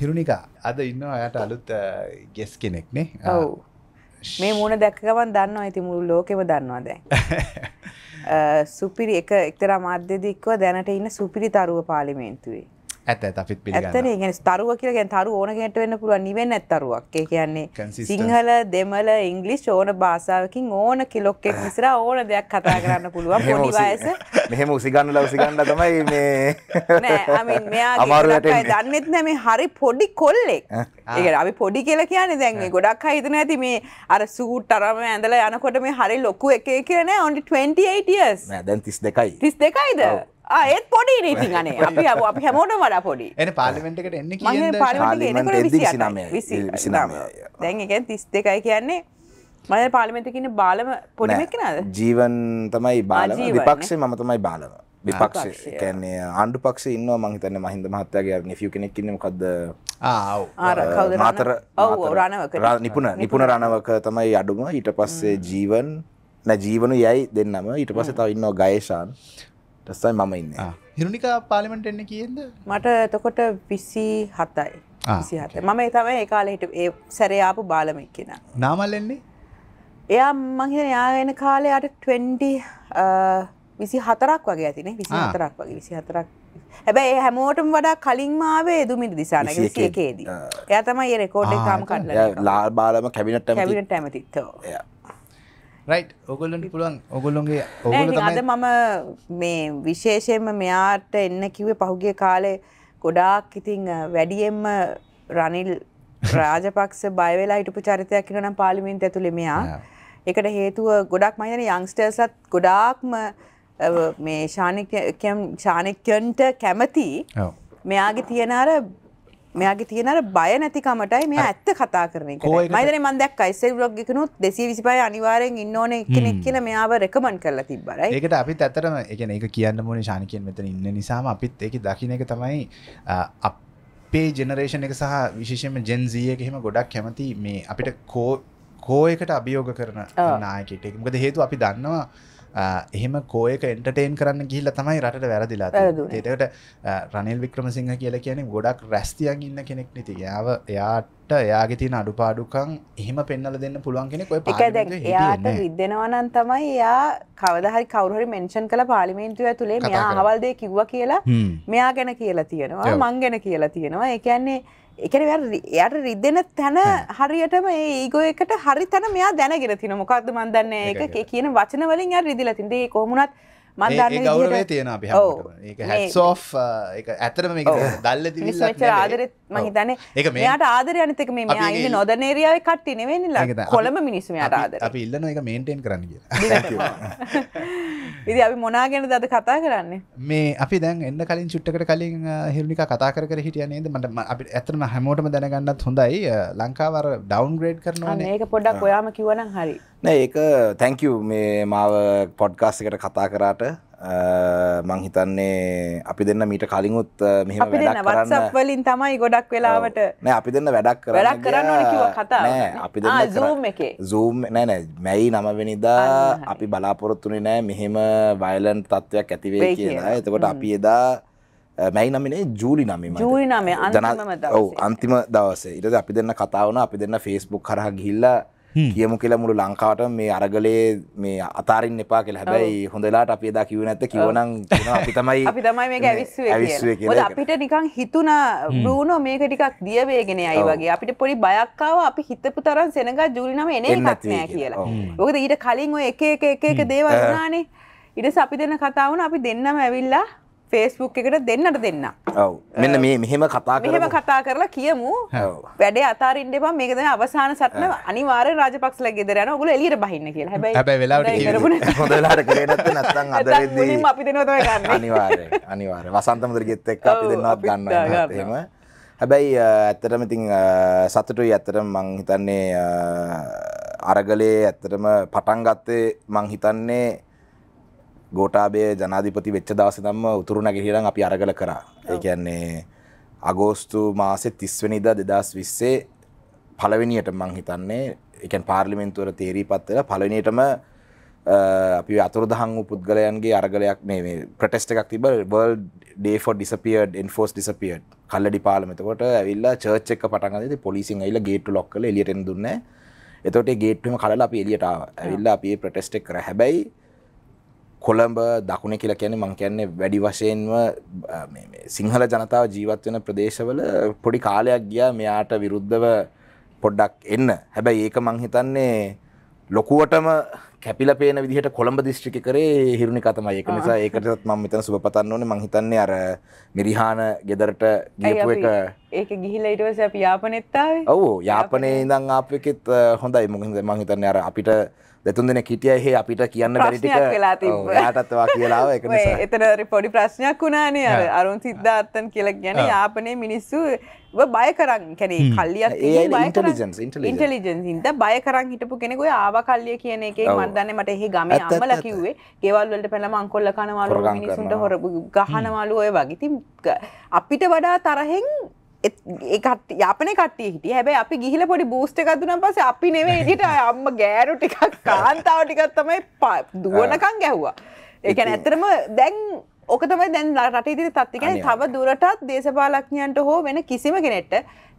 හිරුණිකා අද ඉන්නවා යට අලුත් ගෙස් කෙනෙක්නේ ඔව් මේ මූුණ දැක්කවන් දන්න ඇති මුළු ලෝකෙම දන්නවා දැ සුපිරි එක එක්තර මාධ්‍යදික්ව දැනට ඉන්න සුපිරි තරුව පාලිමේන්තුවේ ඇත අපිත් පිගතන ගෙන තරුව කියල ගැ තරු ඕන ගැට වෙන්න පුළුව නිවෙන්න ඇත්තරුවක් ඒ කියන්නේ සිංහල දෙමල ඉංගලිස් ඕන භාසාාවකින් ඕන කිලොක්කෙක් විසර ඕන දෙයක් කතා කරන්න පුළුවන් පොනිවායස මෙහෙම උසිගන්න ලවසිගන්න තමයි මේ අමාරුට දන්නෙත් නැම හරි පොඩි කොල්ලෙක් ඒ අපි පොඩි කියලා කියන දැන්න්නේ ගොඩක් හිතන ඇති මේ අර සූට් අරම ඇඳල යනකොට මේ හරි ලොකු එක කියනෑ ඔන්ඩි 28ස් දැන් තිස් දෙකයි තිස් දෙකයිද ඒත් පොඩි නීතින් අනේ අපි අපි හැමෝට වඩා පොඩි එන පාර්ලිමෙන්ට්කට එන්න කියන්නේ පාර්ලිමෙන්ට්ට එනකොට 29 දැන් ඒක 32යි කියන්නේ මම පාර්ලිමේන්තුවේ කියන්නේ බාලම පොඩි මෙක් නේද ජීවන් තමයි බාලම විපක්ෂේ මම තමයි බාලම විපක්ෂ කැන්නේ ආණ්ඩු පක්ෂ ඉන්න මහිතන මහින්ද මහත්තයාගේ නිෆිය කෙනෙක් ඉන්න මොකක්ද මාතර නිපුන නිපුන රණවක තමයි අඩුම ඊට පස්සේ ජීවන් නැ ජීවනු යයි දෙන්නම ඊට පස්සේ තව ඉන්නවා ගයේෂාන් ටස්සයි මම ඉන්න හිරුණිකා පාලිමට එන්න කියද මට එතකොට විසි හතයි සිහට මම එතම ඒකාල හිට ඒ සැරයාපු බාලමක් කියෙන නාමල් එන්නේ එයා මංහිත යාගෙන කාලයට 20 විසි හතරක් වගේ ඇතින විසි හතරක් වගේ විසි හතරක් හැබැයි ඒ හැමෝටම වඩා කලින් මාවේ දුමිට දිසාන එකේදී එයා තමයි ඒ රෙකෝඩ් කාම කරලා ලා බාලම කැබිනට ැමිට ඇමතිත්තෝ රයිට් ඔගොල්ලන්ට පුළුවන් ඔගොල්ලොන්ගේ ඔගොල අද මම මේ විශේෂයෙන්ම මෙයාට එන්න කිවේ පහුගේ කාලේ ගොඩාක් ඉතිං වැඩියෙන්ම රනිල් රාජපක්ෂ බයවෙලා ඉටපු චරිතයක් කිරනම් පාලිමින් ඇතුළෙ මෙයා එකට හේතුව ගොඩක් මයන යංස්ටර්සත් ගොඩාක්ම මේ ශානකම් ශානකන්ට කැමති oh. මෙයාගේ තියෙනර මෙයාගේ තියෙන බය නැතිකමටයි මේ ඇත්ත කතා කරන එක මයිදන මන්දක් අයිසල් බ්ලොග් එකනුත් දෙසී විසිපයි අනිවාරයෙන් ඉන්න ඕන කෙනෙක් කියල මෙයාාව රැකමන් කරලා තිබර ඒකට අපිත් ඇතරම එකන එක කියන්න මොන ශානකයෙන් මෙතන ඉන්න නිසාම අපිත් එක දකින එක තමයි අපේ ජෙනරේෂන් එක සහ විශේෂම ජෙන්සිය එකහෙම ගොඩක් කැමති මේ අපිට කෝ කෝයකට අභියෝග කරන නායකට එකකද හේතු අපි දන්නවා එහෙම කෝයක එන්ටේන් කරන්න ගිහිල්ල තමයි රට වැරදිලා ඒකට රනිල් වික්‍රමසිංහ කියල කියන ගොඩක් රැස්තියන් ඉන්න කෙනෙක් නති යාව එයාට එයාගේ තින අඩුපාඩුකං එහෙම පෙන්නල දෙන්න පුළුවන් කෙනෙ කො එයාට විදෙනවනන් තමයි යා කවදහරි කවරහරි මෙන්ෂන් කළ පාලිමේන්තුව ඇතුළේ මෙයා හවල්දය කිව්ව කියලා මෙයා ගැන කියලා තියෙනවා මං ගැන කියලා තියෙනවා එකන්නේ එකන යට රිදෙන තැන හරියටම ඒගෝ එකට හරි තැන මෙයා දැනගෙන තින මොකක්ද මන්දන්න එක කියන වචනවලින් යා රිදිල තින්දේ කොමුණත් මන්දන්න ගෞරවේ තියෙන අපි ඒක හැසෝ ඇතරම මේ දල්ල ආදර මහිතන එක මේට ආදරයනතක මේ අන්න නොද නේරියාව කට්ටි නවෙන්න ල කොළම මිනිස්සුමයට ආදර අප ඉල්ලන එක මේන්ටෙන් කරන්න ඉදි අපි මොනාගෙන දද කතා කරන්න මේ අපි දැන් එන්න කලින් චුට්ටකට කලින් හෙල්මික කතා කර හිටියනේද මට අපි ඇතරම හැමෝටම දැනගන්නත් හොඳයි ලංකාවර ඩවන් ග්‍රේඩ් කරනවා ඒක පොඩක් ඔයාම කිවනම් හරි නෑ ඒක තැංකු මේ මාව පොඩ්කාස්සකට කතා කරාට මංහිතන්නේ අපි දෙන්න මීට කලින්ුත් මෙහම වැඩක් කරන්න වලින් තමයි ගොඩක් වෙලාවට නෑ අපි දෙන්න වැඩක් කර වැඩක් කරන්න කතා අපි දෙන්න එකේ සූම් නැන මැයි නමවෙනිදා අපි බලාපොරොත්තුනේ නෑ මෙහෙම වයිලන් තත්ත්වයක් ඇතිවේ කියලා එතකොට අපි එදා මැයි නමිනේ ජූලි නම ජූලි නමේ අ ඔව අන්තිම දවසේ ඉරද අපි දෙන්න කතාවන අපි දෙන්න ෆෙස්බුක් කරහ ගිල්ලා කියමු කියලා මුළු ලංකාවට මේ අරගලේ මේ අතාරින් එපා කියලා හැබැයි හොඳලාට අපි එදා කිව්වේ නැත්නම් කිව්වනම් අපි තමයි අපි තමයි මේක ඇවිස්සුවේ කියලා. අපිට නිකන් හිතුණා බ්‍රූනෝ මේක ටිකක් දිය වේගෙන යයි වගේ. අපිට පොඩි බයක් ආවා අපි හිතපු තරම් සෙනඟ ජූලි නම එන එකක් නෑ කියලා. මොකද ඊට කලින් ඔය එක එක එක එක දේවල් වුණානේ. ඊට පස්සේ අපි දෙන කතාව වුණා අපි දෙන්නම ඇවිල්ලා ෆේස්බුක් එකට දෙන්නට දෙන්න ඔව මෙන්න මේ මෙහෙම කතා මෙහෙම කතා කරලා කියමු වැඩේ අතාරින්ට එපා මේක දැන් අවසාන සටන අනිවාර්ය රාජපක්ෂලා ගෙදර යන ඔගොල්ලෝ එළියට බහින්න කියලා හැබැයි හැබැයි වෙලාවට හොඳ වෙලාවට කරේ නැත්නම් නැත්නම් අද වෙද්දී අපි දෙනවා තමයි ගන්න අනිවාර්යයි අනිවාර්යයි වසන්ත මුදලිගෙත් එක්ක අපි දෙන්නවත් ගන්නවා එහෙම හැබැයි ඇත්තටම ඉතින් සතුටුයි ඇත්තටම මං හිතන්නේ අරගලේ ඇත්තටම පටන් ගත්තේ මං හිතන්නේ ගෝටාබේ ජනාධිපති වෙච්ච දවස දම්ම උතුරු නැගහිරම් අපි අරගල කරා ඒකන්නේ අගෝස්තු මාසෙ තිස්වනිද දෙදස් විස්සේ පලවෙනියට මං හිතන්නේ එකන් පාර්ලිමෙන්තුවර තේරී පත්වෙල පලවෙනියටම අපි අතුරදහං වූ පුද්ගලයන්ගේ අරගලයක් මේ ප්‍රටෙස්ට එකක් තිබ බල් ඩේෆෝ ඩිසපියඩ් එන්ෆෝස් ඩිසපියඩ් කල්ලඩි පාලමතකොට ඇවිල්ලා චර්ච් එක පටන්ගද පොලිසින් ඇල්ල ගේටු ලොක්කල එලියටෙන් දුන්න එතොට ගේට්ම කලලා අපි එලියටාව ඇවිල්ලා අපි ප්‍රටෙස්ටෙක් කර හැබැයි කොළඹ දකුණ කියලා කියන්නේ මං කියන්නේ වැඩි වශයෙන්ම සිංහල ජනතාව ජීවත් වෙන ප්‍රදේශවල පොඩි කාලයක් ගියා මෙයාට විරුද්ධව පොඩ්ඩක් එන්න. හැබැයි ඒක මං හිතන්නේ ලොකුවටම කැපිලා පේන විදිහට කොළඹ දිස්ත්‍රික්කේ කරේ හිරුණිකා තමයි. ඒක නිසා ඒකටත් මම මෙතන සුබ පතන්න ඕනේ. මං හිතන්නේ අර මිරිහාන ගෙදරට ගියපු එක ඒක ගිහිල්ලා ඊට පස්සේ අපි යාපනේත් ආවේ. ඔව් යාපනේ ඉඳන් ආපු එකෙත් හොඳයි. මොකද මං හිතන්නේ අර අපිට දෙතුන් දෙනෙක් හිටිය එහේ අපිට කියන්න බැරි ටික යාටත්වා කියලා ඒක නිසා එතන පොඩි ප්‍රශ්නයක් වුණානේ අර අරුන් සිද්ධාර්ථන් කියලා කියන්නේ යාපනයේ මිනිස්සු බය කරන් කැනේ කල්ලියක් ඉන්ටලිජන්ස් හින්ද බය කරන් හිටපු කෙනෙකු ආව කල්ලිය කියන එකේ මන් දන්නේ මට එහි ගමේ අම්මලා කිව්වේ ගෙවල් වලට පැනලා මංකොල්ල කනවලු මිනිස්සුන්ට හොර ගහනවලු ඔය වගේ ඉතින් අපිට වඩා තරහෙන් ඒත් යපන කටේ හිටිය හැබැයි අපි ගිහිල පොඩි බූස්ට එකතුන පස අපි නෙවේ එඩිට අම්ම ගෑනු ටිකක් කාන්තාව ටිකත් තමයි දුවනකං ගැහ්වා ඒකැන ඇතරම දැන් ඕක තමයි දැන් රට ඉදිරි තත්ති ගැන තව දුරටත් දේශපාලක්ඥයන්ට හෝ වෙන කිසිම කෙනෙට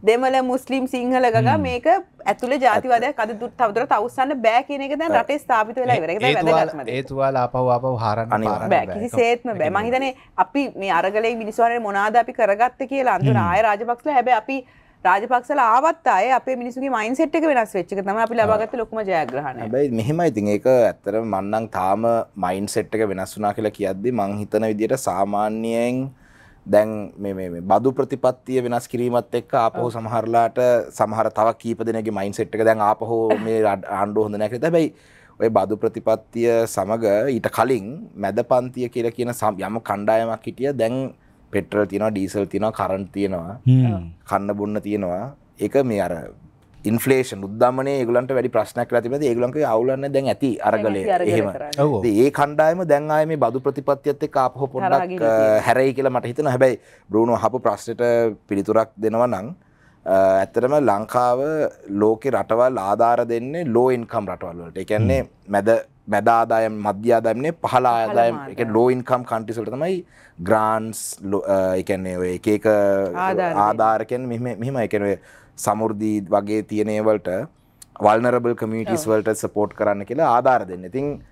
දෙමල මුස්ලිම් සිංහල ගග මේක ඇතුළ ජාතිවදය කද දුත් තවදර අවසන්න බෑ කියනෙක දැන් රටේ ස්ථාපිත වෙලා වර ඒතුවාල අපවාප හරණ කිසි සේත්ම බෑ මහිතනේ අපි මේ අරගලේ මිනිස්වාරය මොනාද අපි කරගත්ත කියලා අඳුන ආය රාජපක්ෂල හැබ අපි රාජපක්ෂල ආවත් අය අපේ මිනිසුගේ මයින්සෙට් එක වෙනස් වෙච්ච එක තමයි අපි ලබාගත්ත ලොකුම ජයග්‍රහණය. හැබැයි මෙහෙමයි ඉතින් ඒක ඇත්තටම මම නම් තාම මයින්සෙට් එක වෙනස් වුණා කියලා කියද්දි මං හිතන විදියට සාමාන්‍යයෙන් දැන් බදු ප්‍රතිපත්තිය වෙනස් කිරීමත් එක් ආපහෝ සමහරලාට සමහර තව කීප දෙනගේ මයින්සෙට් එක දැන් ආපහෝ මේ ආණ්ඩුව හොඳ නැකෙත බැයි ඔය බදු ප්‍රතිපත්තිය සමඟ ඊට කලින් මැද පන්තිය කියල කියන සම් යම කණ්ඩායමක් හිටිය දැන් පෙට්‍රල් තියෙනවා ඩීසල් තියෙනවා කරන්් තියෙනවා කන්න බොන්න තියෙනවා එක මේ අර ඉන්ෆලේෂන් උද්දමන ගලන්ට වැඩි ප්‍රශ්නයක් ඇතිබද ඒගලන්ක අවුලන්න දැන් ඇති අරගලය එහෙම ඒ කණ්ඩායම දැන්ආය මේ බදු ප්‍රතිපත්තියත්ත කාපහෝ පොඩක් හැරයි කියලා මට හිතන හැබැයි බ්‍රුණු හපු ප්‍රශ්නයට පිළිතුරක් දෙනව නං ඇත්තටම ලංකාව ලෝකෙ රටවල් ආධාර දෙන්නේ ලෝයින්කම් රටවල්ලට එකන්නේ මැද මැදාදායම් මධ්‍යාදායම්නේ පහළ ආදායම් එක ලෝ ඉන්කම් කන්ට්‍රීස් වල තමයි ග්‍රාන්ට්ස් ඒ කියන්නේ ඔය එක එක ආධාර කියන්නේ මෙහෙම මෙහෙම ඒ කියන්නේ සමෘද්ධි වගේ තියෙන ඒවලට වල්නරබල් කමියුනිටිස් වලට සපෝට් කරන්න කියලා ආධාර දෙන්න. ඉතින්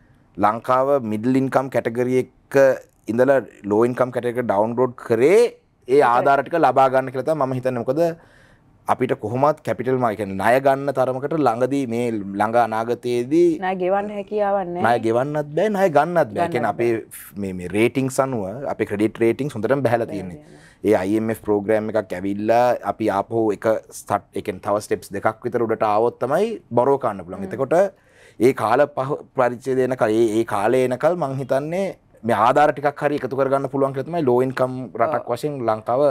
ලංකාව මිඩල් ඉන්කම් කැටගරි එක ඉඳලා ලෝ ඉන්කම් කැටගරි එක ඩවුන්ලෝඩ් කරේ ඒ ආධාර ටික ලබා ගන්න කියලා තමයි මම හිතන්නේ. මොකද අපිට කොහොමත් කැපිටල් මයිකන ණය ගන්න තරමකට ළඟදී මේ ළඟ අනාගතයේදී ණය ගෙවන්න හැකියාවක් නැහැ. ණය ගෙවන්නත් බෑ ණය ගන්නත් බෑ. කියන්නේ අපේ මේ මේ රේටින්ග්ස් අනුව අපේ ක්‍රෙඩිට් රේටින්ග්ස් හොඳටම බහැලා තියෙන්නේ. ඒ IMF ප්‍රෝග්‍රෑම් එකක් ඇවිල්ලා අපි ආපහු එක ස්ටාර්ට් එකෙන් තව ස්ටෙප්ස් දෙකක් විතර උඩට ආවොත් තමයි බොරෝ ගන්න පුළුවන්. එතකොට ඒ කාල පරිච්ඡේදය එනකල් ඒ කාලේ එනකල් මං හිතන්නේ මේ ආධාර ටිකක් හරි එකතු කරගන්න පුළුවන් කියලා තමයි ලෝ ඉන්කම් රටක් වශයෙන් ලංකාව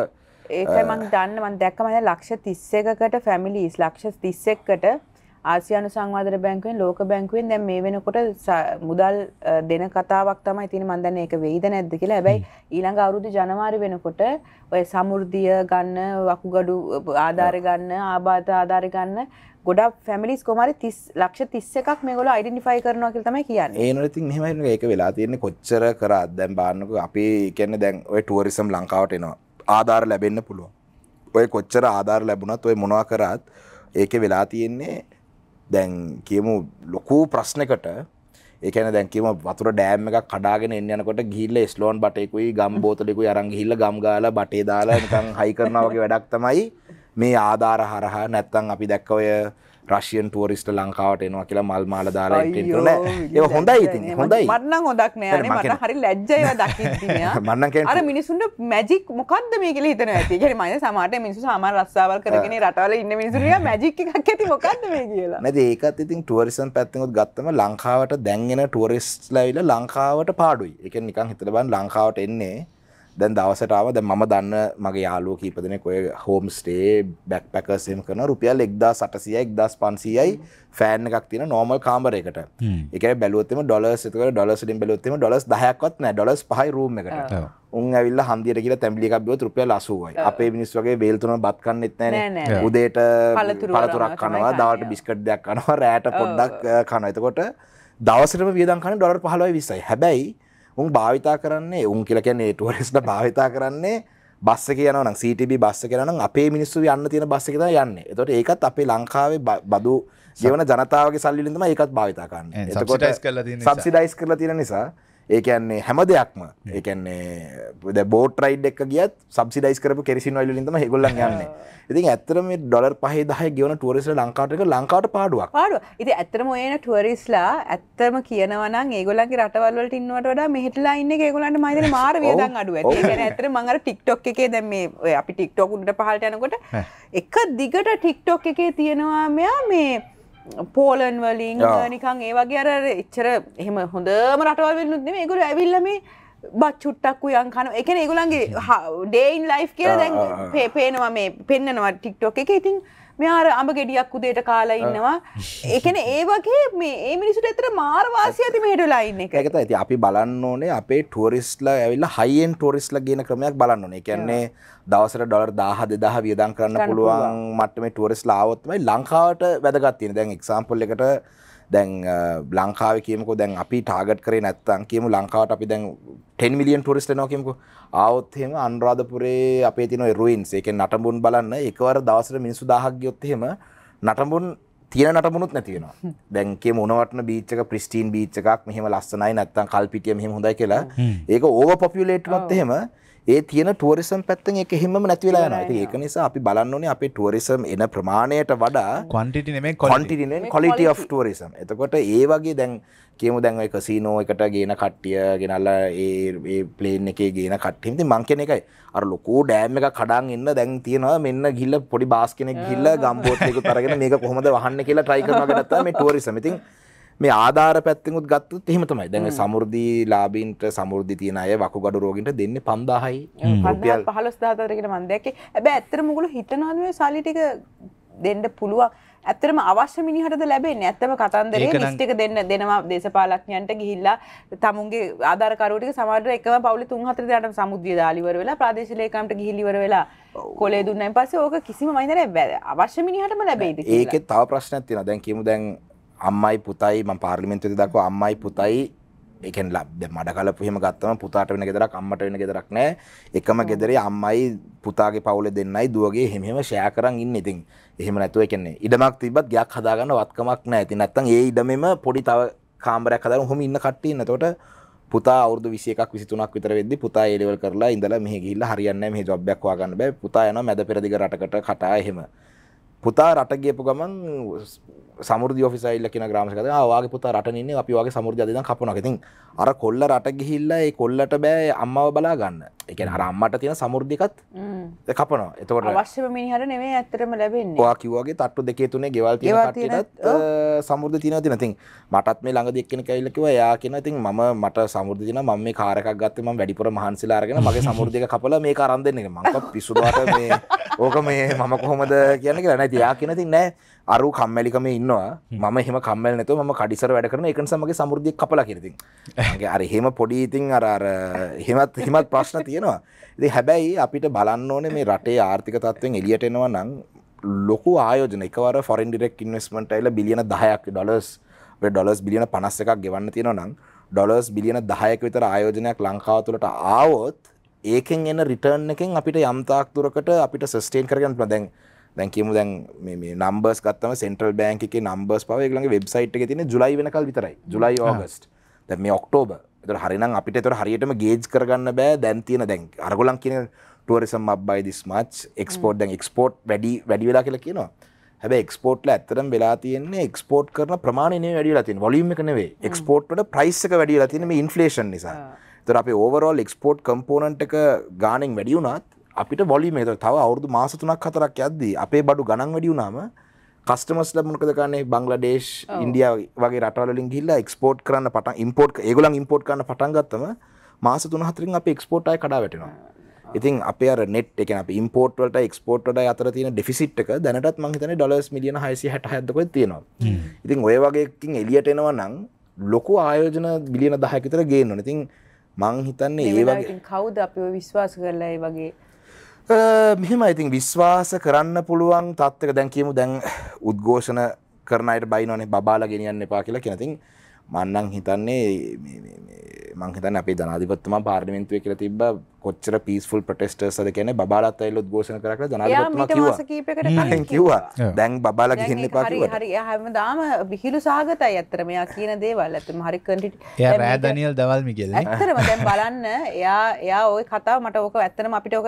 ඒක මං දන්න මන් දැක්ක මහ ලක්ෂ තිස්සකකට ෆැමිලිස් ලක්ෂ තිස්සෙක්කට ආසියනු සංවාදර බැංකුවෙන් ලෝක බැංකුවෙන් දැන් මේ වෙනකොට මුදල් දෙන කතාවක් තමයි තියෙන මන් දන්නේ ඒක වෙයිද නැද්ද කියලා. හැබැයි ඊළඟ අවුරුදු ජනවාරි වෙනකොට ඔය සමෘද්ධිය ගන්න, වකුගඩු ආධාර ගන්න, ආබාධ ආධාර ගන්න ගොඩක් ෆැමිලිස් කොමරි 30 ලක්ෂ 31ක් මේගොල්ලෝ අයිඩෙන්ටිෆයි කරනවා කියලා තමයි කියන්නේ. ඒ නෝනේ ඉතින් මෙහෙමයි ඒක වෙලා තියෙන්නේ කොච්චර කරාද දැන් බලන්නකෝ අපි කියන්නේ දැන් ඔය ටුවරිසම් ලංකාවට එනවා. ආධාර ලැබෙන්න පුළුවන්. ඔය කොච්චර ආධාර ලැබුණත් ඔය මොනවා කරත් ඒකේ වෙලා තියෙන්නේ දැන් කියමු ලොකු ප්‍රශ්නකට ඒ කියන්නේ දැන් කියමු වතුර ඩෑම් එකක් කඩාගෙන එන්න යනකොට ගිහිල්ලා ස්ලෝන් බටේකුයි ගම් බෝතලෙකුයි අරන් ගිහිල්ලා ගම් ගාලා බටේ දාලා නිකන් හයි කරනවා වගේ වැඩක් තමයි මේ ආධාර හරහා නැත්තම් අපි දැක්ක ඔය රශයන් ටුවරිස්ට ලංකාවට එනවා කියලා මල් මාල දාලා ඉටන ඒ හොඳයි ඉතින් හොඳයි මන්න හොදක් නෑන මට හරි ලැජ්ජය දකි අර මිනිසුන්ට මැජික් මොකක්ද මේ කියල හිතන ඇති ගෙන මන සමට මිනිසු සාමන් රස්සාවල් කරගෙන රටවල ඉන්න මිනිසුරිය මැජික් එකක් ඇති මොකක්ද මේ කියලා නැද ඒකත් ඉතින් ටුවරිසන් පැත්තකුත් ගත්තම ලංකාවට දැන්ගෙන ටුවරිස්ට ලයිල ලංකාවට පාඩුයි එක නිකං හිතලබන් ලංකාවට එන්නේ දැන් දවසටාව ද මම දන්න මගේ යාලුව කීපදනෙ කොය හෝම් ස්ටේ බැක් පැකසෙම කරන රුපියල් එක්දා සටසිය එක්දස් පන්සියයි ෆෑන් එකක් තින නෝමල් කාම්බරයකට එක බැලුවත්තම ඩොලස් එතක ඩොලස්ටින් බැලුත්තම ඩොලස් දහයක්වත් නෑ ඩොලස් පහයි රූම් එකට උන් ඇවිල්ල හන්දියට කියලා තැම්ලි එකක් බියොත් රුපියල් 80යි අපේ මිනිස් වගේ වේල් තුන බත් කන්නෙත් නෑනේ උදේට පළතුරක් කනවා දවල්ට බිස්කට් දෙයක් කනවා රෑට පොඩ්ඩක් කනවා එතකොට දවසටම වියදම් කරන්නේ ඩොලර් 15යි 20යි හැබැයි උන් භාවිතා කරන්නේ උන් කියලා කියන්නේ ටුවරිස්ට්ලා භාවිතා කරන්නේ බස් එක යනවා නම් CTB බස් එක යනවා නම් අපේ මිනිස්සු යන්න තියෙන බස් එක තමයි යන්නේ. ඒතකොට ඒකත් අපේ ලංකාවේ බදු ජීවන ජනතාවගේ සල්ලි වලින් තමයි ඒකත් භාවිතා කරන්නේ. එතකොට සබ්සිඩයිස් කරලා තියෙන නිසා ඒකන්නේ හැම දෙයක්ම ඒකන්නේ බෝට රයිඩ් එක් ගියත් සබ්සිඩයිස් කරපු කෙරිසින් වලින් තම ඒගොල්ලන් යන්නේ. ඉතින් ඇත්තටම මේ ඩොලර් 5-10 ගෙවන ටුවරිස්ලා ලංකාවට එක ලංකාවට පාඩුවක්. පාඩුව. ඉතින් ඇත්තටම ඔයන ටුවරිස්ලා ඇත්තම කියනවා නම් ඒගොල්ලන්ගේ රටවල් වලට ඉන්නවට වඩා මෙහෙටලා ඉන්නේ ඒගොල්ලන්ට මම හිතන්නේ මාර වියදම් අඩු ඇති. ඒ කියන්නේ ඇත්තට මම අර TikTok එකේ දැන් මේ ඔය අපි TikTok උඩට පහළට යනකොට එක දිගට TikTok එකේ තියෙනවා මෙයා මේ පෝලන් වලින් නිකං ඒ වගේ අර එච්චර එහෙම හොඳම රටවල් වෙනුත් මේ ගුල ඇවිල්ලම බච්චුට්ටක්කු යංකන එක ඒගුලන්ගේ ඩේයින් ලයිෆ් කියල දැන් පේනවා මේ පෙන්න්නනවා ටික්ටොක් එක ඉතින් මෙයාර අඹ ගෙඩියක් උදේට කාලා ඉන්නවා එකන ඒ වගේ මේ ඒ මිනිසුට ඇතර මාරවාසය ඇති හටලායින්න එක ඇත ඇති අපි බලන්න ඕනේ අපේ ටුවරිස්ලා ඇවිල්ලා හයිෙන් ටෝරිස්ල ගෙන ක්‍රමයක් බලන්න ඕනේ කියන්නේ දවසර ඩොර් දාහ දෙදහ වියදන් කරන්න පුළුවන් මටම ටුවරිස් ලාවත්මයි ලංකාවට වැදගත්තින දැන් එක්සාම්පල් එකට දැන් ලංකාව කියමක දැන් අපි ටාගට් කරේ නැත්තන් කියමු ලංකාවට අපි දැන් 10 මිලියන් ටොරිස්ට නොකෙමකු ආවත්හෙම අන්රාධපුරේ අපේ තින රුයින්ස් එක නටබුන් බලන්න එකවර දවසට මිනිසු දහක් ගයොත්හෙම නටබුන් තියෙන නටබුණුත් නැතිවෙනවා දැන්කේ මොනවටන බීච්චක ප්‍රස්ටීන් බීච්චකක් මෙහම ලස්සනයි නැත්තන් කල්පිටිය මෙහම හොඳයි කියලා ඒක ඕව පොපියුලේට්ලොත් එහෙම ඒ තියෙන ටුවරිසම් පැත්තෙන් එක එහෙමම නැති වෙලා යනවා. ඉතින් ඒක නිසා අපි බලන්න ඕනේ අපේ ටුවරිසම් එන ප්‍රමාණයට වඩා quantity නෙමෙයි quality නෙමෙයි quality of tourism. එතකොට ඒ වගේ දැන් කියමු දැන් ඔය කසිනෝ එකට ගේන කට්ටිය ගෙනල්ලා ඒ ඒ ප්ලේන් එකේ ගේන කට්ටිය. ඉතින් මං කියන එකයි අර ලොකෝ ඩෑම් එක කඩන් එන්න දැන් තියනවා මෙන්න ගිහිල්ලා පොඩි බාස් කෙනෙක් ගිහිල්ලා ගම්බෝට් එකක් අරගෙන මේක කොහොමද වහන්නේ කියලා try කරනවා ගැනත් තමයි මේ ටුවරිසම්. ඉතින් මේ ආධාර පැත්තෙමුත් ගත්තොත් එහෙම තමයි. දැන් සමෘද්ධි ලාභීන්ට සමෘද්ධි තියන අය වකුගඩු රෝගීන්ට දෙන්නේ 5000යි. රුපියල් 15000 කට මම දැක්කේ. හැබැයි ඇත්තටම ඔයගොල්ලෝ හිතනවා මේ සල්ලි ටික දෙන්න පුළුවන්. ඇත්තටම අවශ්‍ය මිනිහටද ලැබෙන්නේ. ඇත්තම කතන්දරේ ලිස්ට් එක දෙන්න දෙනවා දේශපාලඥයන්ට ගිහිල්ලා තමුන්ගේ ආධාර කරුවෝ ටික සමහරවිට එකම පවුලේ 3-4 දෙනාටම සමුද්දිය දාලා ඉවර වෙලා ප්‍රාදේශීය ලේකම්ට ගිහිල්ලා ඉවර වෙලා කොලේ දුන්නයින් පස්සේ ඕක කිසිම මයින්දරයක් අවශ්‍ය මිනිහටම ලැබෙයිද කියලා. ඒකේ තව ප්‍රශ්නයක් තියෙනවා. දැන් කියමු දැන් අම්මයි පුතයි ම පාර්ලිමෙන්තු දක අම්මයි පුතයි එකෙන් ලබ මඩ කල පුහම ගත්තම පුතාට වෙන ගෙදරක් අම්මට වෙන ගෙදරක් නෑ එකම ගෙදරේ අම්මයි පුතාගේ පවුල දෙන්නයි දුවගේ හෙමම ෂෑ කරන් ඉන්න ඉතින් එහෙම නැතුව එකන්නේ ඉඩමක් තිබත් ගයක් හදාගන්න වත්කමක් නෑ ඇති නැත්තන් ඒ ඉඩමම පොඩි තව කාම්බරයක් හදර හොම ඉන්න කට්ටන්න තොට පුතා අවුදු විසියක් විසිතුනක් විතර වෙද පුතා ඒලෙවල් කරලා ඉඳල මෙහිගිල්ල හරියන්න මේ ජොබ්යක් වාගන්න බෑ පුතා යන මැද පෙරදිග රටකට කටා එහෙම පුතා රට ගියපු ගමන් සමුරදි ෆිසයිල්ල කියන ග්‍රමකත වාගේ පුතා රටනන්නේ අපි වගේ සමුරජ අදන කපුනකතින් අර කොල්ල රට ගිහිල්ල ඒ කොල්ලට බෑ අම්මව බලා ගන්න එක අරම්මට තියෙන සමුෘද්ධිකත් කපනවා එතවට අවශ්‍යම මිනිහර නෙවේ ඇතරම ලැබෙන් වා කිවගේ තට්ටු දෙකේ තුනේ ගෙවල් සමුෘද තින තින තින් මටත් මේ ළඟ දෙක්කෙන කැල්ලකිව යා කියෙන තින් ම මට සමුෘදධ තින ම මේ කාරකක් ගත්තම වැඩිපුර මහන්සිලාරගෙන මගේ සමුෘධික කපල මේ කරන්දන්නේ මක පිසුවාට ඕක මේ මම කොහොමද කියන කියලා නැති යා කියෙන තින් නෑ අරු කම්මැලිකම ඉන්නවා ම හම කම්මල් නතු ම කඩිසර වැඩ කරන එකන සමගේ සමුෘද්ධිය කපල කිරති අර හෙම පොඩි ඉතින් අර හෙමත් හෙමත් ප්‍රශ්න තියෙනවා ඇති හැබැයි අපිට බලන්න ඕනේ මේ රටේ ආර්ථික තත්වෙන් එලියට එනවා නම් ලොකු ආයෝජන එකවර ෆොරන් ඩිරෙක් ඉන්වස්මට එල බිලියන දහයක් ඩොලස් ඩොලස් බිලියන පනස්ස එකක් ගෙවන්න තියෙන නම් ඩොලස් බිලියන දහයක විතර ආයෝජනයක් ලංකාව තුළට ආවොත් ඒකෙන් එන රිටර්න් එකෙන් අපිට යම්තාක් තුරකට අපිට සස්ටේන් කරගන්න දැන් දැන් කියමු දැන් මේ නම්බර්ස් ගත්තම සෙන්ට්‍රල් බෑන්ක් එකේ නම්බර්ස් පව ඒගොල්ලන්ගේ වෙබ්සයිට් එකේ තියෙන ජූලයි වෙනකල් විතරයි ජූලයි ඕගස්ට් දැන් මේ ඔක්තෝබර් ඒතර හරිනම් අපිට ඒතර හරියටම ගේජ් කරගන්න බෑ දැන් තියෙන දැන් අරගොල්ලන් කියන tourism up by this much export දැන් export වැඩි වැඩි වෙලා කියලා කියනවා හැබැයි එක්ස්පෝර්ට්ල ඇත්තටම වෙලා තියෙන්නේ එක්ස්පෝර්ට් කරන ප්‍රමාණය නෙවෙයි වැඩි වෙලා තියෙන්නේ වොලියම් එක නෙවෙයි එක්ස්පෝර්ට් වල ප්‍රයිස් එක වැඩි වෙලා තියෙන්නේ මේ ඉන්ෆ්ලේෂන් නිසා. ඒතර අපේ ඕවරෝල් එක්ස්පෝර්ට් කම්පෝනන්ට් එක ගාණෙන් වැඩි වුණාත් අපිට වොලිම තව අවුදු මාස තුනක් හතරක් යද්දී අපේ බඩු ගණන් වැඩි වුණාම කස්ටමස් ලබමනකද කන්නේ බංගලඩේශ් ඉන්ඩියාව වගේ රටවලින් ගිල්ල එක්ස්පෝට් කරන්න පට ඉම්පෝට් ඒගොලන් ඉම්පෝට් කරන්න පටන්ගත්තම මාස තුන හතරින් අප එක්ස්පෝට්ටය කඩා වැටෙනවා ඉතින් අප නෙට් එක අප ඉම්පෝට්වලට එක්ස්පෝට්ට අතර තියෙන ඩිසිට් එක දැනටත් මහිතන ඩොලස් මිලියන හයිසි හැට හැදක තියෙනවා ඉතින් ඔය වගේකින් එලියට එනවා නම් ලොකු ආයෝජන බිලියන දහකිතර ගේන්න ඉතින් මං හිතන්නේ ඒ වගේ කවුද අප විශ්වාස කරලා වගේ Uh, මෙහෙම ඉතින් විශ්වාස කරන්න පුළුවන් තත්ත්වක දැන් කියමු දැන් උද්ඝෝෂණ කරන අයට බයිනෝනේ බබාලා ගෙනියන්න එපා කියලා කියන ඉතින් මන්නම් හිතන්නේ මං හිතන්නේ අපේ ජනාධිපතිතුමා පාර්ලිමේන්තුවේ කියලා තිබ්බා කොච්චර පිස්ෆුල් ප්‍රටෙස්ටර්ස් අද කියන්නේ බබාලත් ඇවිල්ලා උද්ඝෝෂණ කරා කියලා ජනාධිපතිතුමා කිව්වා. මාස කීපයකට කලින් කිව්වා. දැන් බබාලා ගිහින් ඉපා කිව්වා. හරි හරි හැමදාම විහිළු සාගතයි ඇත්තට මෙයා කියන දේවල් ඇත්තටම හරි කන්ටිටි. එයා රෑ ඩැනියල් දවල් මිගෙල් නේ. ඇත්තටම දැන් බලන්න එයා එයා ওই කතාව මට ඕක ඇත්තටම අපිට ඕක